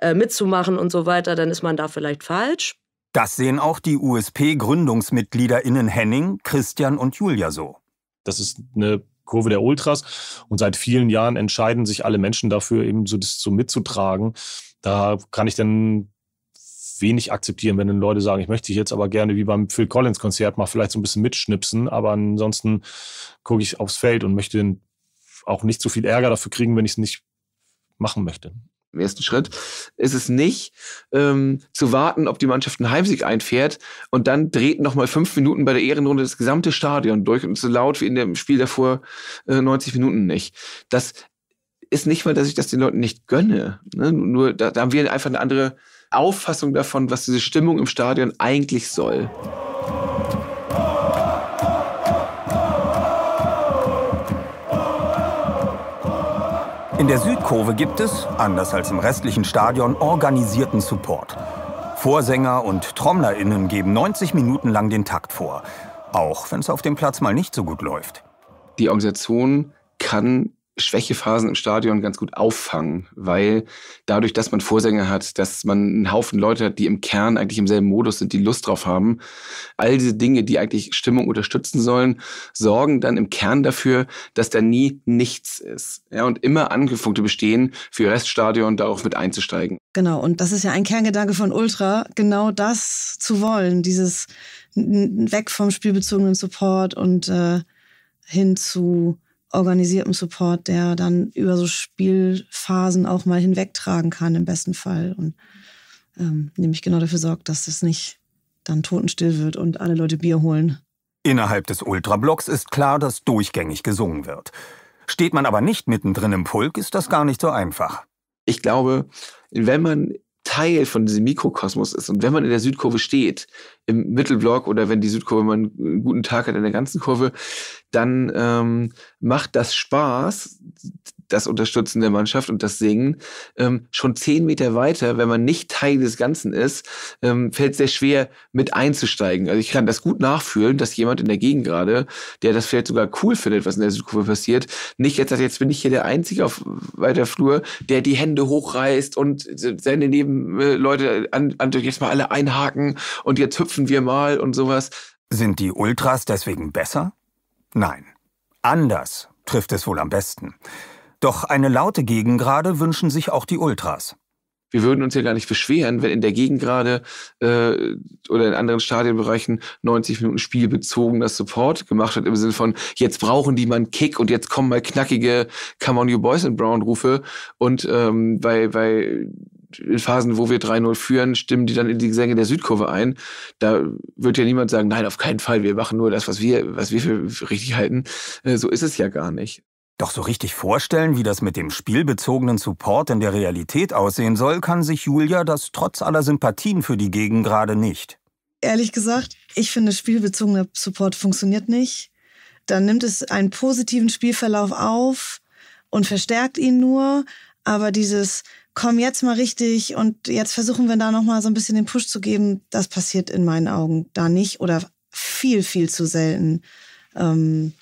äh, mitzumachen und so weiter, dann ist man da vielleicht falsch. Das sehen auch die USP-GründungsmitgliederInnen Henning, Christian und Julia so. Das ist eine Kurve der Ultras und seit vielen Jahren entscheiden sich alle Menschen dafür, eben so das so mitzutragen. Da kann ich dann wenig akzeptieren, wenn dann Leute sagen, ich möchte dich jetzt aber gerne wie beim Phil Collins Konzert mal vielleicht so ein bisschen mitschnipsen, aber ansonsten gucke ich aufs Feld und möchte auch nicht so viel Ärger dafür kriegen, wenn ich es nicht machen möchte. Im ersten Schritt ist es nicht ähm, zu warten, ob die Mannschaft einen Heimsieg einfährt und dann dreht nochmal fünf Minuten bei der Ehrenrunde das gesamte Stadion durch und so laut wie in dem Spiel davor äh, 90 Minuten nicht. Das ist nicht mal, dass ich das den Leuten nicht gönne. Ne? Nur da, da haben wir einfach eine andere Auffassung davon, was diese Stimmung im Stadion eigentlich soll. In der Südkurve gibt es, anders als im restlichen Stadion, organisierten Support. Vorsänger und TrommlerInnen geben 90 Minuten lang den Takt vor, auch wenn es auf dem Platz mal nicht so gut läuft. Die Organisation kann Schwächephasen im Stadion ganz gut auffangen, weil dadurch, dass man Vorsänger hat, dass man einen Haufen Leute hat, die im Kern eigentlich im selben Modus sind, die Lust drauf haben, all diese Dinge, die eigentlich Stimmung unterstützen sollen, sorgen dann im Kern dafür, dass da nie nichts ist. Ja, und immer Angriffspunkte bestehen, für Reststadion darauf mit einzusteigen. Genau, und das ist ja ein Kerngedanke von Ultra, genau das zu wollen, dieses weg vom spielbezogenen Support und äh, hin zu organisiertem Support, der dann über so Spielphasen auch mal hinwegtragen kann, im besten Fall. Und ähm, nämlich genau dafür sorgt, dass es nicht dann totenstill wird und alle Leute Bier holen. Innerhalb des Ultrablocks ist klar, dass durchgängig gesungen wird. Steht man aber nicht mittendrin im Pulk, ist das gar nicht so einfach. Ich glaube, wenn man Teil von diesem Mikrokosmos ist. Und wenn man in der Südkurve steht, im Mittelblock oder wenn die Südkurve mal einen guten Tag hat in der ganzen Kurve, dann ähm, macht das Spaß, das Unterstützen der Mannschaft und das Singen, ähm, schon zehn Meter weiter, wenn man nicht Teil des Ganzen ist, ähm, fällt es sehr schwer, mit einzusteigen. Also ich kann das gut nachfühlen, dass jemand in der Gegend gerade, der das vielleicht sogar cool findet, was in der Südkurve passiert, nicht jetzt sagt, jetzt bin ich hier der Einzige auf weiter Flur, der die Hände hochreißt und seine Nebenleute an, an jetzt mal alle einhaken und jetzt hüpfen wir mal und sowas. Sind die Ultras deswegen besser? Nein. Anders trifft es wohl am besten. Doch eine laute Gegengrade wünschen sich auch die Ultras. Wir würden uns ja gar nicht beschweren, wenn in der Gegengrade äh, oder in anderen Stadionbereichen 90 Minuten das Support gemacht hat, im Sinne von, jetzt brauchen die mal einen Kick und jetzt kommen mal knackige Come on you boys and brown Rufe. Und ähm, bei, bei in Phasen, wo wir 3-0 führen, stimmen die dann in die Gesänge der Südkurve ein. Da wird ja niemand sagen, nein, auf keinen Fall, wir machen nur das, was wir, was wir für richtig halten. Äh, so ist es ja gar nicht. Doch so richtig vorstellen, wie das mit dem spielbezogenen Support in der Realität aussehen soll, kann sich Julia das trotz aller Sympathien für die Gegend gerade nicht. Ehrlich gesagt, ich finde, spielbezogener Support funktioniert nicht. Dann nimmt es einen positiven Spielverlauf auf und verstärkt ihn nur. Aber dieses, komm jetzt mal richtig und jetzt versuchen wir da nochmal so ein bisschen den Push zu geben, das passiert in meinen Augen da nicht oder viel, viel zu selten. Ähm,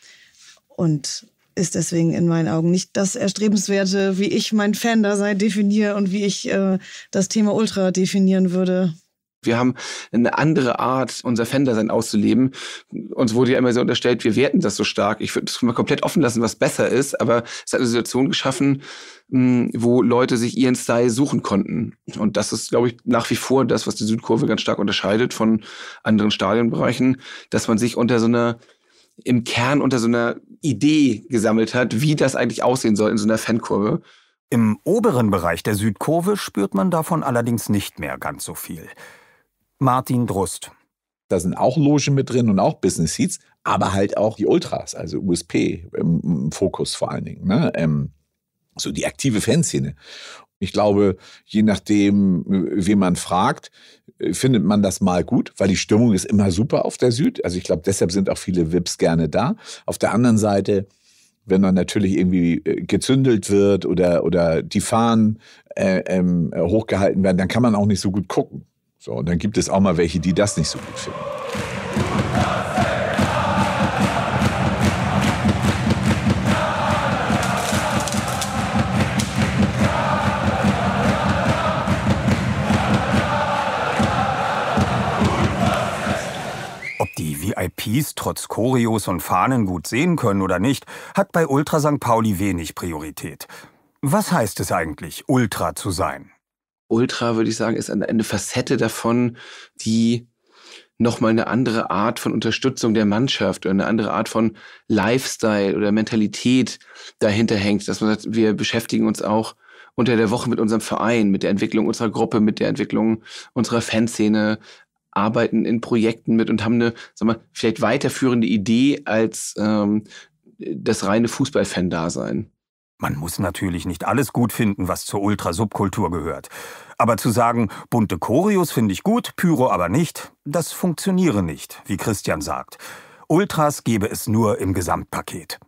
und ist deswegen in meinen Augen nicht das Erstrebenswerte, wie ich mein Fan-Dasein definiere und wie ich äh, das Thema Ultra definieren würde. Wir haben eine andere Art, unser Fan-Dasein auszuleben. Uns wurde ja immer so unterstellt, wir werten das so stark. Ich würde es mal komplett offen lassen, was besser ist, aber es hat eine Situation geschaffen, hm, wo Leute sich ihren Style suchen konnten. Und das ist, glaube ich, nach wie vor das, was die Südkurve ganz stark unterscheidet von anderen Stadionbereichen, dass man sich unter so einer im Kern unter so einer Idee gesammelt hat, wie das eigentlich aussehen soll in so einer Fankurve. Im oberen Bereich der Südkurve spürt man davon allerdings nicht mehr ganz so viel. Martin Drust. Da sind auch Logen mit drin und auch Business Seats, aber halt auch die Ultras, also USP im, Fokus vor allen Dingen. Ne? Ähm, so die aktive Fanszene. Ich glaube, je nachdem, wen man fragt, äh, findet man das mal gut, weil die Stimmung ist immer super auf der Süd. Also ich glaube, deshalb sind auch viele VIPs gerne da. Auf der anderen Seite, wenn dann natürlich irgendwie äh, gezündelt wird oder, oder die Fahnen äh, ähm, hochgehalten werden, dann kann man auch nicht so gut gucken. So, und dann gibt es auch mal welche, die das nicht so gut finden. VIPs trotz Choreos und Fahnen gut sehen können oder nicht, hat bei Ultra St. Pauli wenig Priorität. Was heißt es eigentlich, Ultra zu sein? Ultra, würde ich sagen, ist eine Facette davon, die nochmal eine andere Art von Unterstützung der Mannschaft oder eine andere Art von Lifestyle oder Mentalität dahinter hängt. Dass man sagt, wir beschäftigen uns auch unter der Woche mit unserem Verein, mit der Entwicklung unserer Gruppe, mit der Entwicklung unserer Fanszene, arbeiten in Projekten mit und haben eine, sag mal, vielleicht weiterführende Idee als ähm, das reine Fußballfan-Dasein. Man muss natürlich nicht alles gut finden, was zur Ultrasubkultur gehört. Aber zu sagen, bunte Choreos finde ich gut, Pyro aber nicht, das funktioniere nicht, wie Christian sagt. Ultras gebe es nur im Gesamtpaket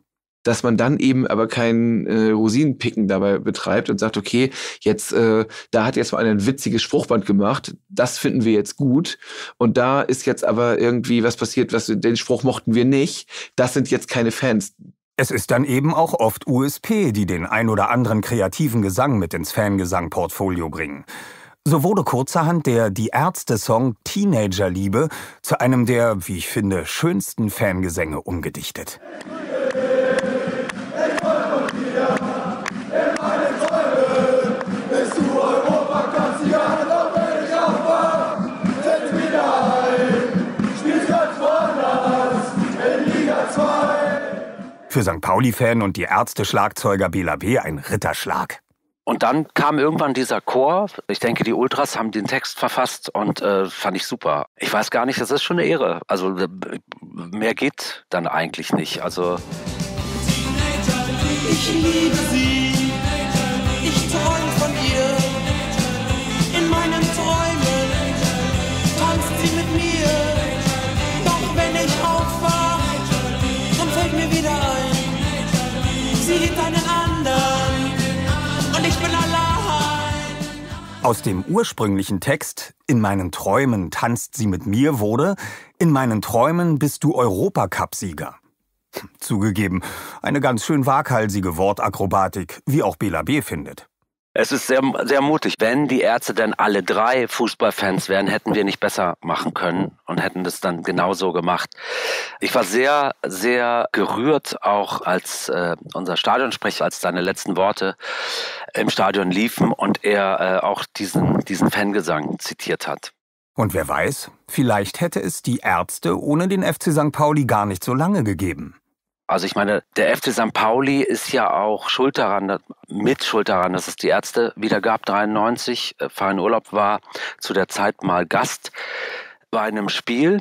dass man dann eben aber kein äh, Rosinenpicken dabei betreibt und sagt, okay, jetzt äh, da hat jetzt mal ein witziges Spruchband gemacht, das finden wir jetzt gut und da ist jetzt aber irgendwie was passiert, was den Spruch mochten wir nicht, das sind jetzt keine Fans. Es ist dann eben auch oft USP, die den ein oder anderen kreativen Gesang mit ins Fangesangportfolio bringen. So wurde kurzerhand der Die Ärzte-Song Teenagerliebe zu einem der, wie ich finde, schönsten Fangesänge umgedichtet. Für St. Pauli-Fan und die Ärzte-Schlagzeuger Bela B. ein Ritterschlag. Und dann kam irgendwann dieser Chor. Ich denke, die Ultras haben den Text verfasst und äh, fand ich super. Ich weiß gar nicht, das ist schon eine Ehre. Also äh, mehr geht dann eigentlich nicht. Also ich liebe sie. Ich träume sieht einen anderen und ich bin allein. Aus dem ursprünglichen Text In meinen Träumen tanzt sie mit mir wurde In meinen Träumen bist du Europacup-Sieger. Hm, zugegeben, eine ganz schön waghalsige Wortakrobatik, wie auch Bela B. findet. Es ist sehr, sehr mutig. Wenn die Ärzte denn alle drei Fußballfans wären, hätten wir nicht besser machen können und hätten das dann genauso gemacht. Ich war sehr, sehr gerührt, auch als äh, unser Stadionsprecher, als seine letzten Worte im Stadion liefen und er äh, auch diesen, diesen Fangesang zitiert hat. Und wer weiß, vielleicht hätte es die Ärzte ohne den FC St. Pauli gar nicht so lange gegeben. Also ich meine, der FC St. Pauli ist ja auch schuld daran, mit schuld daran, dass es die Ärzte wieder gab. 93, Fein äh, Urlaub war zu der Zeit mal Gast bei einem Spiel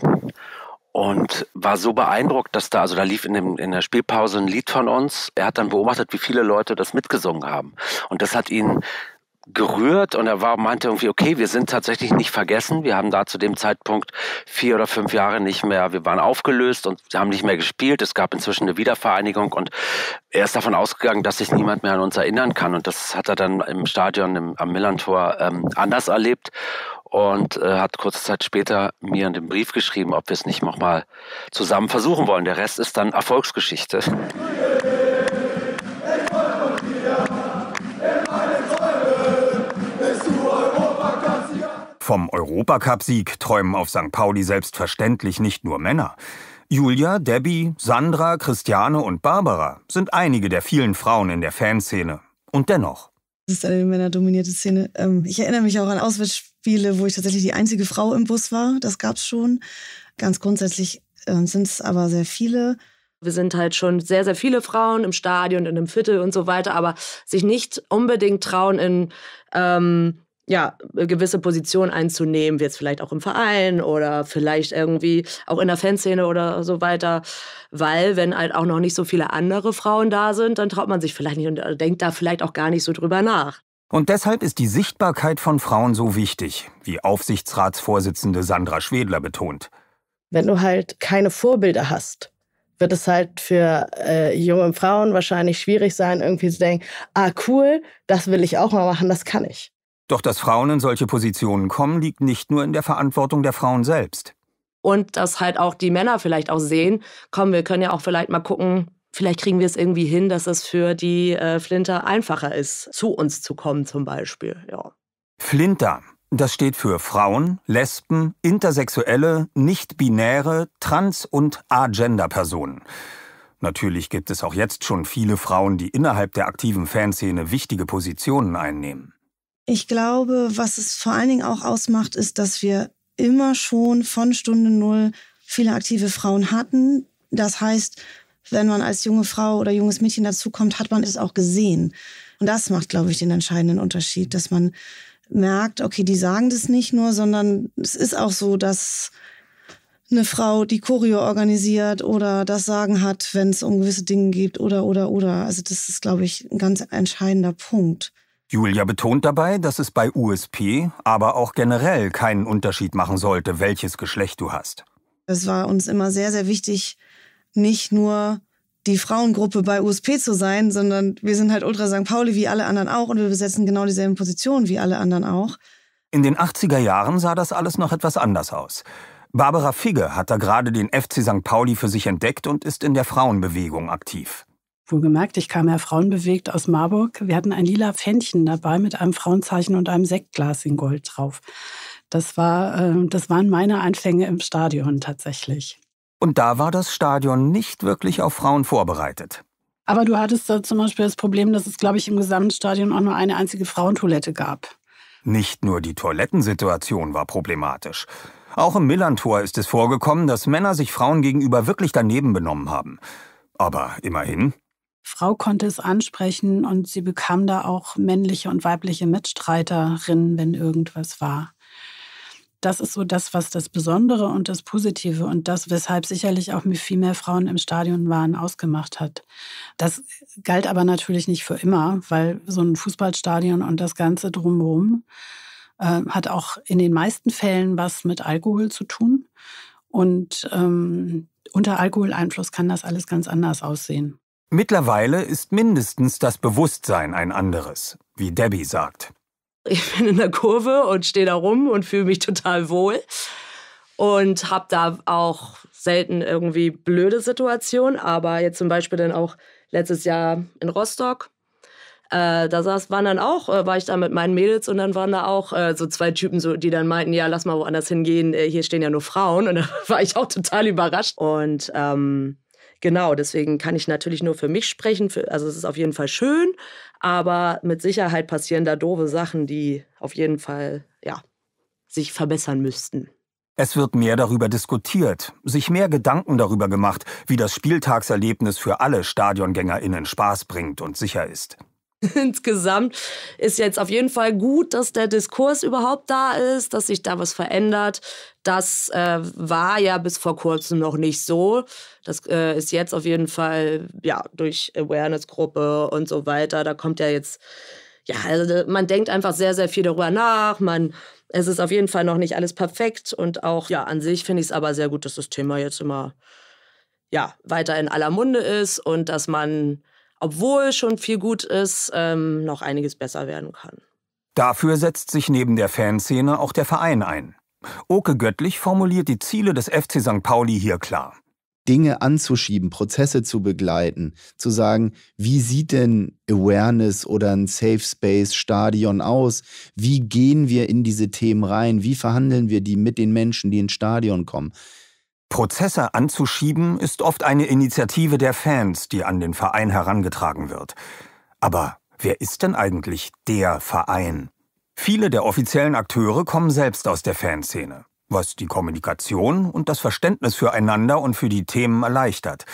und war so beeindruckt, dass da, also da lief in, dem, in der Spielpause ein Lied von uns. Er hat dann beobachtet, wie viele Leute das mitgesungen haben. Und das hat ihn gerührt und er war, meinte irgendwie, okay, wir sind tatsächlich nicht vergessen. Wir haben da zu dem Zeitpunkt vier oder fünf Jahre nicht mehr, wir waren aufgelöst und haben nicht mehr gespielt. Es gab inzwischen eine Wiedervereinigung und er ist davon ausgegangen, dass sich niemand mehr an uns erinnern kann. Und das hat er dann im Stadion im, am Millantor ähm, anders erlebt und äh, hat kurze Zeit später mir einen Brief geschrieben, ob wir es nicht nochmal zusammen versuchen wollen. Der Rest ist dann Erfolgsgeschichte. Vom Europacup-Sieg träumen auf St. Pauli selbstverständlich nicht nur Männer. Julia, Debbie, Sandra, Christiane und Barbara sind einige der vielen Frauen in der Fanszene. Und dennoch. Das ist eine männerdominierte Szene. Ähm, ich erinnere mich auch an Auswärtsspiele, wo ich tatsächlich die einzige Frau im Bus war. Das gab es schon. Ganz grundsätzlich äh, sind es aber sehr viele. Wir sind halt schon sehr, sehr viele Frauen im Stadion, in einem Viertel und so weiter, aber sich nicht unbedingt trauen, in ähm, ja, äh, gewisse Positionen einzunehmen, jetzt vielleicht auch im Verein oder vielleicht irgendwie auch in der Fanszene oder so weiter. Weil, wenn halt auch noch nicht so viele andere Frauen da sind, dann traut man sich vielleicht nicht und äh, denkt da vielleicht auch gar nicht so drüber nach. Und deshalb ist die Sichtbarkeit von Frauen so wichtig, wie Aufsichtsratsvorsitzende Sandra Schwedler betont. Wenn du halt keine Vorbilder hast, wird es halt für äh, junge Frauen wahrscheinlich schwierig sein, irgendwie zu denken, ah cool, das will ich auch mal machen, das kann ich. Doch dass Frauen in solche Positionen kommen, liegt nicht nur in der Verantwortung der Frauen selbst. Und dass halt auch die Männer vielleicht auch sehen, komm, wir können ja auch vielleicht mal gucken, vielleicht kriegen wir es irgendwie hin, dass es für die äh, Flinter einfacher ist, zu uns zu kommen zum Beispiel. Ja. Flinter, das steht für Frauen, Lesben, Intersexuelle, Nicht-Binäre, Trans- und Agender-Personen. Natürlich gibt es auch jetzt schon viele Frauen, die innerhalb der aktiven Fanszene wichtige Positionen einnehmen. Ich glaube, was es vor allen Dingen auch ausmacht, ist, dass wir immer schon von Stunde Null viele aktive Frauen hatten. Das heißt, wenn man als junge Frau oder junges Mädchen dazukommt, hat man es auch gesehen. Und das macht, glaube ich, den entscheidenden Unterschied, dass man merkt, okay, die sagen das nicht nur, sondern es ist auch so, dass eine Frau die Choreo organisiert oder das Sagen hat, wenn es um gewisse Dinge geht oder, oder, oder. Also das ist, glaube ich, ein ganz entscheidender Punkt. Julia betont dabei, dass es bei USP, aber auch generell keinen Unterschied machen sollte, welches Geschlecht du hast. Es war uns immer sehr, sehr wichtig, nicht nur die Frauengruppe bei USP zu sein, sondern wir sind halt Ultra St. Pauli wie alle anderen auch und wir besetzen genau dieselben Positionen wie alle anderen auch. In den 80er Jahren sah das alles noch etwas anders aus. Barbara Figge hat da gerade den FC St. Pauli für sich entdeckt und ist in der Frauenbewegung aktiv. Wohlgemerkt, ich kam ja frauenbewegt aus Marburg. Wir hatten ein lila Fähnchen dabei mit einem Frauenzeichen und einem Sektglas in Gold drauf. Das, war, ähm, das waren meine Anfänge im Stadion tatsächlich. Und da war das Stadion nicht wirklich auf Frauen vorbereitet. Aber du hattest da zum Beispiel das Problem, dass es, glaube ich, im gesamten Stadion auch nur eine einzige Frauentoilette gab. Nicht nur die Toilettensituation war problematisch. Auch im Millantor ist es vorgekommen, dass Männer sich Frauen gegenüber wirklich daneben benommen haben. Aber immerhin, Frau konnte es ansprechen und sie bekam da auch männliche und weibliche Mitstreiterinnen, wenn irgendwas war. Das ist so das, was das Besondere und das Positive und das, weshalb sicherlich auch viel mehr Frauen im Stadion waren, ausgemacht hat. Das galt aber natürlich nicht für immer, weil so ein Fußballstadion und das Ganze drumherum äh, hat auch in den meisten Fällen was mit Alkohol zu tun. Und ähm, unter Alkoholeinfluss kann das alles ganz anders aussehen. Mittlerweile ist mindestens das Bewusstsein ein anderes, wie Debbie sagt. Ich bin in der Kurve und stehe da rum und fühle mich total wohl und habe da auch selten irgendwie blöde Situationen, aber jetzt zum Beispiel dann auch letztes Jahr in Rostock. Äh, da saß, waren dann auch, äh, war ich da mit meinen Mädels und dann waren da auch äh, so zwei Typen, so, die dann meinten, ja, lass mal woanders hingehen, äh, hier stehen ja nur Frauen und da war ich auch total überrascht und ähm, genau, deswegen kann ich natürlich nur für mich sprechen. Für, also es ist auf jeden Fall schön, aber mit Sicherheit passieren da doofe Sachen, die auf jeden Fall ja, sich verbessern müssten. Es wird mehr darüber diskutiert, sich mehr Gedanken darüber gemacht, wie das Spieltagserlebnis für alle Stadiongängerinnen Spaß bringt und sicher ist. insgesamt ist jetzt auf jeden Fall gut, dass der Diskurs überhaupt da ist, dass sich da was verändert. Das äh, war ja bis vor kurzem noch nicht so. Das äh, ist jetzt auf jeden Fall ja durch Awareness-Gruppe und so weiter. Da kommt ja jetzt ja, also man denkt einfach sehr, sehr viel darüber nach. Man, es ist auf jeden Fall noch nicht alles perfekt und auch ja an sich finde ich es aber sehr gut, dass das Thema jetzt immer ja weiter in aller Munde ist und dass man obwohl schon viel gut ist, ähm, noch einiges besser werden kann. Dafür setzt sich neben der Fanszene auch der Verein ein. Oke Göttlich formuliert die Ziele des FC St. Pauli hier klar. Dinge anzuschieben, Prozesse zu begleiten, zu sagen, wie sieht denn Awareness oder ein Safe Space Stadion aus? Wie gehen wir in diese Themen rein? Wie verhandeln wir die mit den Menschen, die ins Stadion kommen? Prozesse anzuschieben ist oft eine Initiative der Fans, die an den Verein herangetragen wird. Aber wer ist denn eigentlich der Verein? Viele der offiziellen Akteure kommen selbst aus der Fanszene, was die Kommunikation und das Verständnis füreinander und für die Themen erleichtert.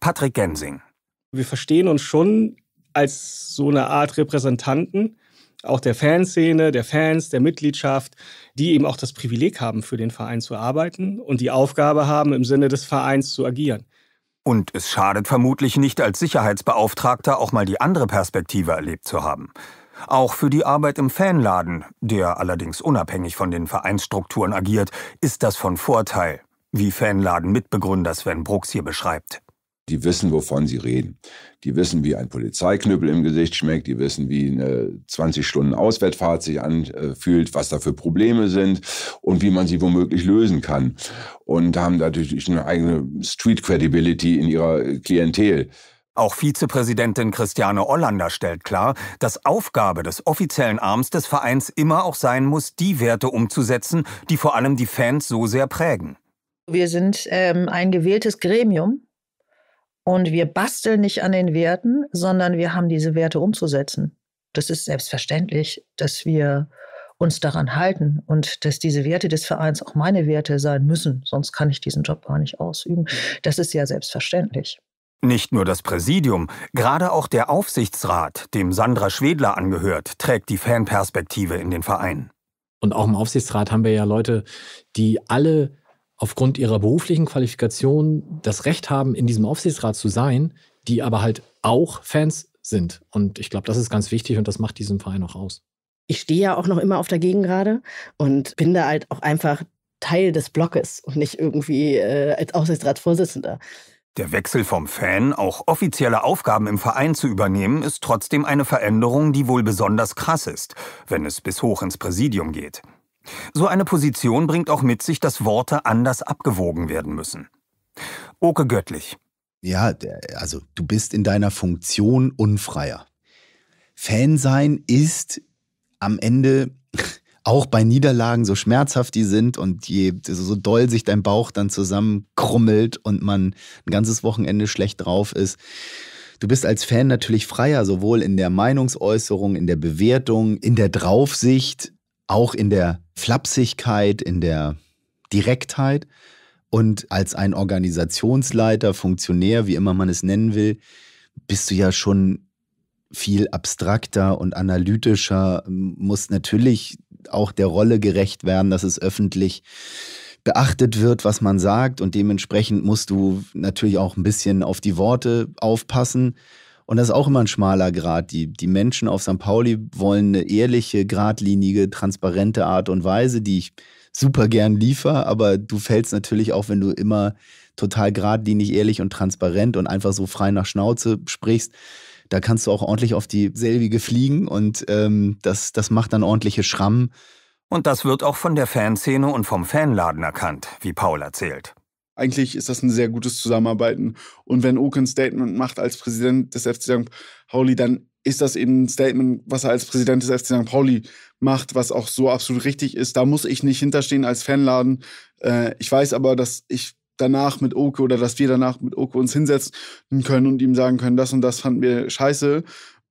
Patrick Gensing. Wir verstehen uns schon als so eine Art Repräsentanten auch der Fanszene, der Fans, der Mitgliedschaft, die eben auch das Privileg haben, für den Verein zu arbeiten und die Aufgabe haben, im Sinne des Vereins zu agieren. Und es schadet vermutlich nicht, als Sicherheitsbeauftragter auch mal die andere Perspektive erlebt zu haben. Auch für die Arbeit im Fanladen, der allerdings unabhängig von den Vereinsstrukturen agiert, ist das von Vorteil, wie Fanladen-Mitbegründer Sven Brooks hier beschreibt die wissen, wovon sie reden. Die wissen, wie ein Polizeiknüppel im Gesicht schmeckt, die wissen, wie eine 20 Stunden Auswärtfahrt sich anfühlt, was da für Probleme sind und wie man sie womöglich lösen kann. Und haben natürlich eine eigene Street Credibility in ihrer Klientel. Auch Vizepräsidentin Christiane Ollander stellt klar, dass Aufgabe des offiziellen Arms des Vereins immer auch sein muss, die Werte umzusetzen, die vor allem die Fans so sehr prägen. Wir sind ähm, ein gewähltes Gremium und wir basteln nicht an den Werten, sondern wir haben diese Werte umzusetzen. Das ist selbstverständlich, dass wir uns daran halten und dass diese Werte des Vereins auch meine Werte sein müssen, sonst kann ich diesen Job gar nicht ausüben. Das ist ja selbstverständlich. Nicht nur das Präsidium, gerade auch der Aufsichtsrat, dem Sandra Schwedler angehört, trägt die Fanperspektive in den Verein. Und auch im Aufsichtsrat haben wir ja Leute, die alle aufgrund ihrer beruflichen Qualifikation das Recht haben, in diesem Aufsichtsrat zu sein, die aber halt auch Fans sind. Und ich glaube, das ist ganz wichtig und das macht diesen Verein auch aus. Ich stehe ja auch noch immer auf der Gegengrade und bin da halt auch einfach Teil des Blockes und nicht irgendwie äh, als Aufsichtsratsvorsitzender. Der Wechsel vom Fan, auch offizielle Aufgaben im Verein zu übernehmen, ist trotzdem eine Veränderung, die wohl besonders krass ist, wenn es bis hoch ins Präsidium geht. So eine Position bringt auch mit sich, dass Worte anders abgewogen werden müssen. Oke Göttlich. Ja, also du bist in deiner Funktion unfreier. Fan sein ist am Ende auch bei Niederlagen, so schmerzhaft die sind und je so doll sich dein Bauch dann zusammenkrummelt und man ein ganzes Wochenende schlecht drauf ist. Du bist als Fan natürlich freier, sowohl in der Meinungsäußerung, in der Bewertung, in der Draufsicht, auch in der Flapsigkeit, in der Direktheit und als ein Organisationsleiter, Funktionär, wie immer man es nennen will, bist du ja schon viel abstrakter und analytischer, musst natürlich auch der Rolle gerecht werden, dass es öffentlich beachtet wird, was man sagt und dementsprechend musst du natürlich auch ein bisschen auf die Worte aufpassen und das ist auch immer ein schmaler Grad. Die, die Menschen auf St. Pauli wollen eine ehrliche, geradlinige, transparente Art und Weise, die ich super gern liefere, aber du fällst natürlich auch, wenn du immer total geradlinig, ehrlich und transparent und einfach so frei nach Schnauze sprichst, da kannst du auch ordentlich auf die selbige fliegen und ähm, das, das macht dann ordentliche Schrammen. Und das wird auch von der Fanszene und vom Fanladen erkannt, wie Paul erzählt eigentlich ist das ein sehr gutes Zusammenarbeiten. Und wenn Oke ein Statement macht als Präsident des FC St. Pauli, dann ist das eben ein Statement, was er als Präsident des FC St. Pauli macht, was auch so absolut richtig ist. Da muss ich nicht hinterstehen als Fanladen. Äh, ich weiß aber, dass ich danach mit Oke oder dass wir danach mit Oke uns hinsetzen können und ihm sagen können, das und das fanden wir scheiße.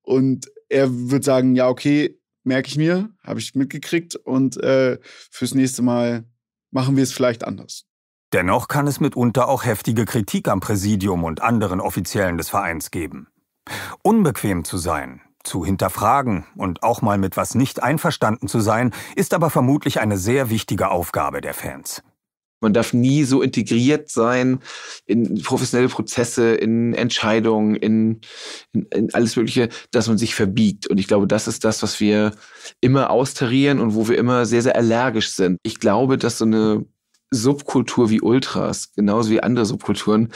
Und er wird sagen, ja, okay, merke ich mir, habe ich mitgekriegt und äh, fürs nächste Mal machen wir es vielleicht anders. Dennoch kann es mitunter auch heftige Kritik am Präsidium und anderen Offiziellen des Vereins geben. Unbequem zu sein, zu hinterfragen und auch mal mit was nicht einverstanden zu sein, ist aber vermutlich eine sehr wichtige Aufgabe der Fans. Man darf nie so integriert sein in professionelle Prozesse, in Entscheidungen, in, in, in, alles Mögliche, dass man sich verbiegt. Und ich glaube, das ist das, was wir immer austarieren und wo wir immer sehr, sehr allergisch sind. Ich glaube, dass so eine Subkultur wie Ultras, genauso wie andere Subkulturen,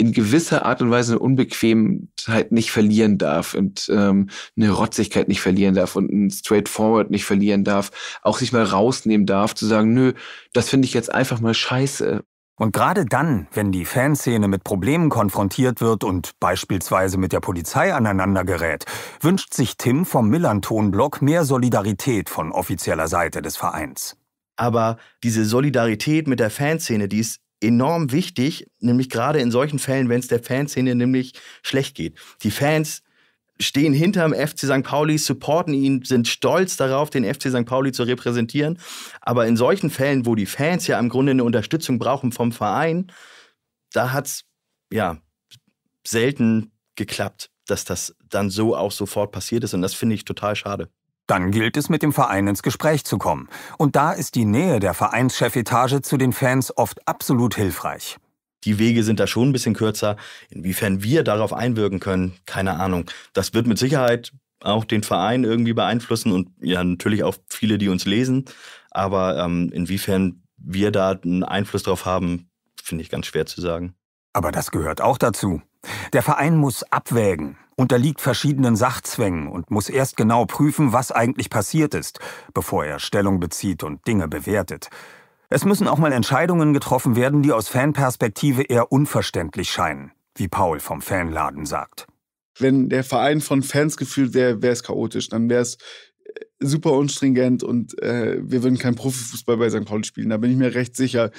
in gewisser Art und Weise eine Unbequemheit nicht verlieren darf und ähm, eine Rotzigkeit nicht verlieren darf und ein Straightforward nicht verlieren darf, auch sich mal rausnehmen darf, zu sagen, nö, das finde ich jetzt einfach mal scheiße. Und gerade dann, wenn die Fanszene mit Problemen konfrontiert wird und beispielsweise mit der Polizei aneinander gerät, wünscht sich Tim vom Millanton-Block mehr Solidarität von offizieller Seite des Vereins. Aber diese Solidarität mit der Fanszene, die ist enorm wichtig, nämlich gerade in solchen Fällen, wenn es der Fanszene nämlich schlecht geht. Die Fans stehen hinterm FC St. Pauli, supporten ihn, sind stolz darauf, den FC St. Pauli zu repräsentieren. Aber in solchen Fällen, wo die Fans ja im Grunde eine Unterstützung brauchen vom Verein, da hat es ja selten geklappt, dass das dann so auch sofort passiert ist. Und das finde ich total schade. Dann gilt es, mit dem Verein ins Gespräch zu kommen. Und da ist die Nähe der Vereinschefetage zu den Fans oft absolut hilfreich. Die Wege sind da schon ein bisschen kürzer. Inwiefern wir darauf einwirken können, keine Ahnung. Das wird mit Sicherheit auch den Verein irgendwie beeinflussen und ja, natürlich auch viele, die uns lesen. Aber ähm, inwiefern wir da einen Einfluss drauf haben, finde ich ganz schwer zu sagen. Aber das gehört auch dazu. Der Verein muss abwägen, unterliegt verschiedenen Sachzwängen und muss erst genau prüfen, was eigentlich passiert ist, bevor er Stellung bezieht und Dinge bewertet. Es müssen auch mal Entscheidungen getroffen werden, die aus Fanperspektive eher unverständlich scheinen, wie Paul vom Fanladen sagt. Wenn der Verein von Fans gefühlt wäre, wäre es chaotisch. Dann wäre es äh, super unstringent und äh, wir würden keinen Profifußball bei St. Pauli spielen. Da bin ich mir recht sicher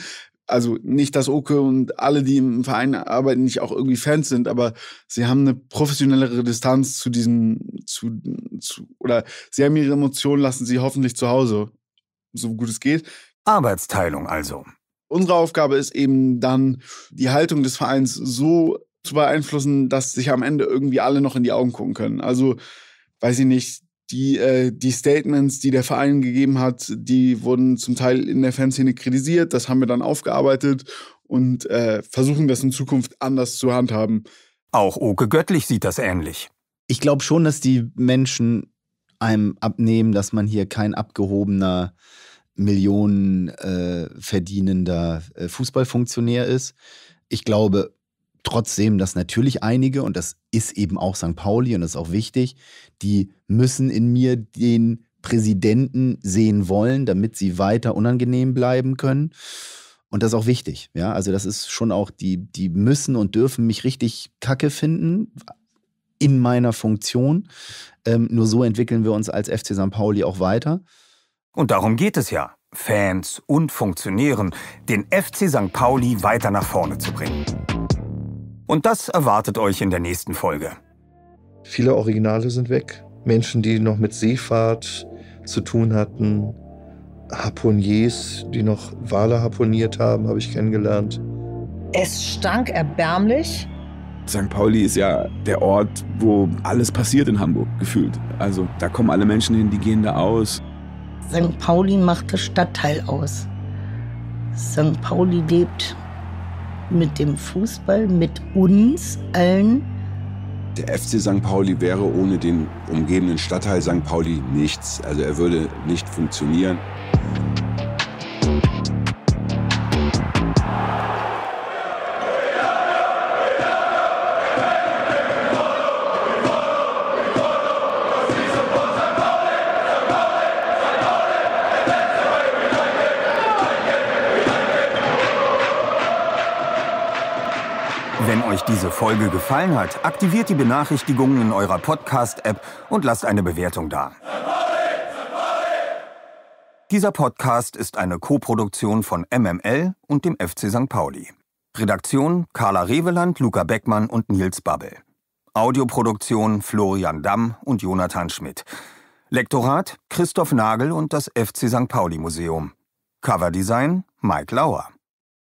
also nicht, dass Oke und alle, die im Verein arbeiten, nicht auch irgendwie Fans sind, aber sie haben eine professionellere Distanz zu diesem, zu, zu oder sie haben ihre Emotionen, lassen sie hoffentlich zu Hause, so gut es geht. Arbeitsteilung also. Unsere Aufgabe ist eben dann, die Haltung des Vereins so zu beeinflussen, dass sich am Ende irgendwie alle noch in die Augen gucken können. Also, weiß ich nicht, die, äh, die Statements, die der Verein gegeben hat, die wurden zum Teil in der Fanszene kritisiert. Das haben wir dann aufgearbeitet und äh, versuchen das in Zukunft anders zu handhaben. Auch Oke Göttlich sieht das ähnlich. Ich glaube schon, dass die Menschen einem abnehmen, dass man hier kein abgehobener, millionenverdienender äh, äh, Fußballfunktionär ist. Ich glaube, trotzdem, dass natürlich einige, und das ist eben auch St. Pauli und das ist auch wichtig, die müssen in mir den Präsidenten sehen wollen, damit sie weiter unangenehm bleiben können. Und das ist auch wichtig. Ja, also das ist schon auch, die, die müssen und dürfen mich richtig kacke finden in meiner Funktion. Ähm, nur so entwickeln wir uns als FC St. Pauli auch weiter. Und darum geht es ja. Fans und Funktionären, den FC St. Pauli weiter nach vorne zu bringen. Und das erwartet euch in der nächsten Folge. Viele Originale sind weg. Menschen, die noch mit Seefahrt zu tun hatten. Harponiers, die noch Wale harponiert haben, habe ich kennengelernt. Es stank erbärmlich. St. Pauli ist ja der Ort, wo alles passiert in Hamburg, gefühlt. Also da kommen alle Menschen hin, die gehen da aus. St. Pauli macht das Stadtteil aus. St. Pauli lebt mit dem Fußball, mit uns allen. Der FC St. Pauli wäre ohne den umgebenden Stadtteil St. Pauli nichts. Also er würde nicht funktionieren. Folge gefallen hat, aktiviert die Benachrichtigungen in eurer Podcast-App und lasst eine Bewertung da. Dieser Podcast ist eine Koproduktion von MML und dem FC St. Pauli. Redaktion Carla Reveland, Luca Beckmann und Nils Babbel. Audioproduktion Florian Damm und Jonathan Schmidt. Lektorat Christoph Nagel und das FC St. Pauli Museum. Coverdesign Mike Lauer.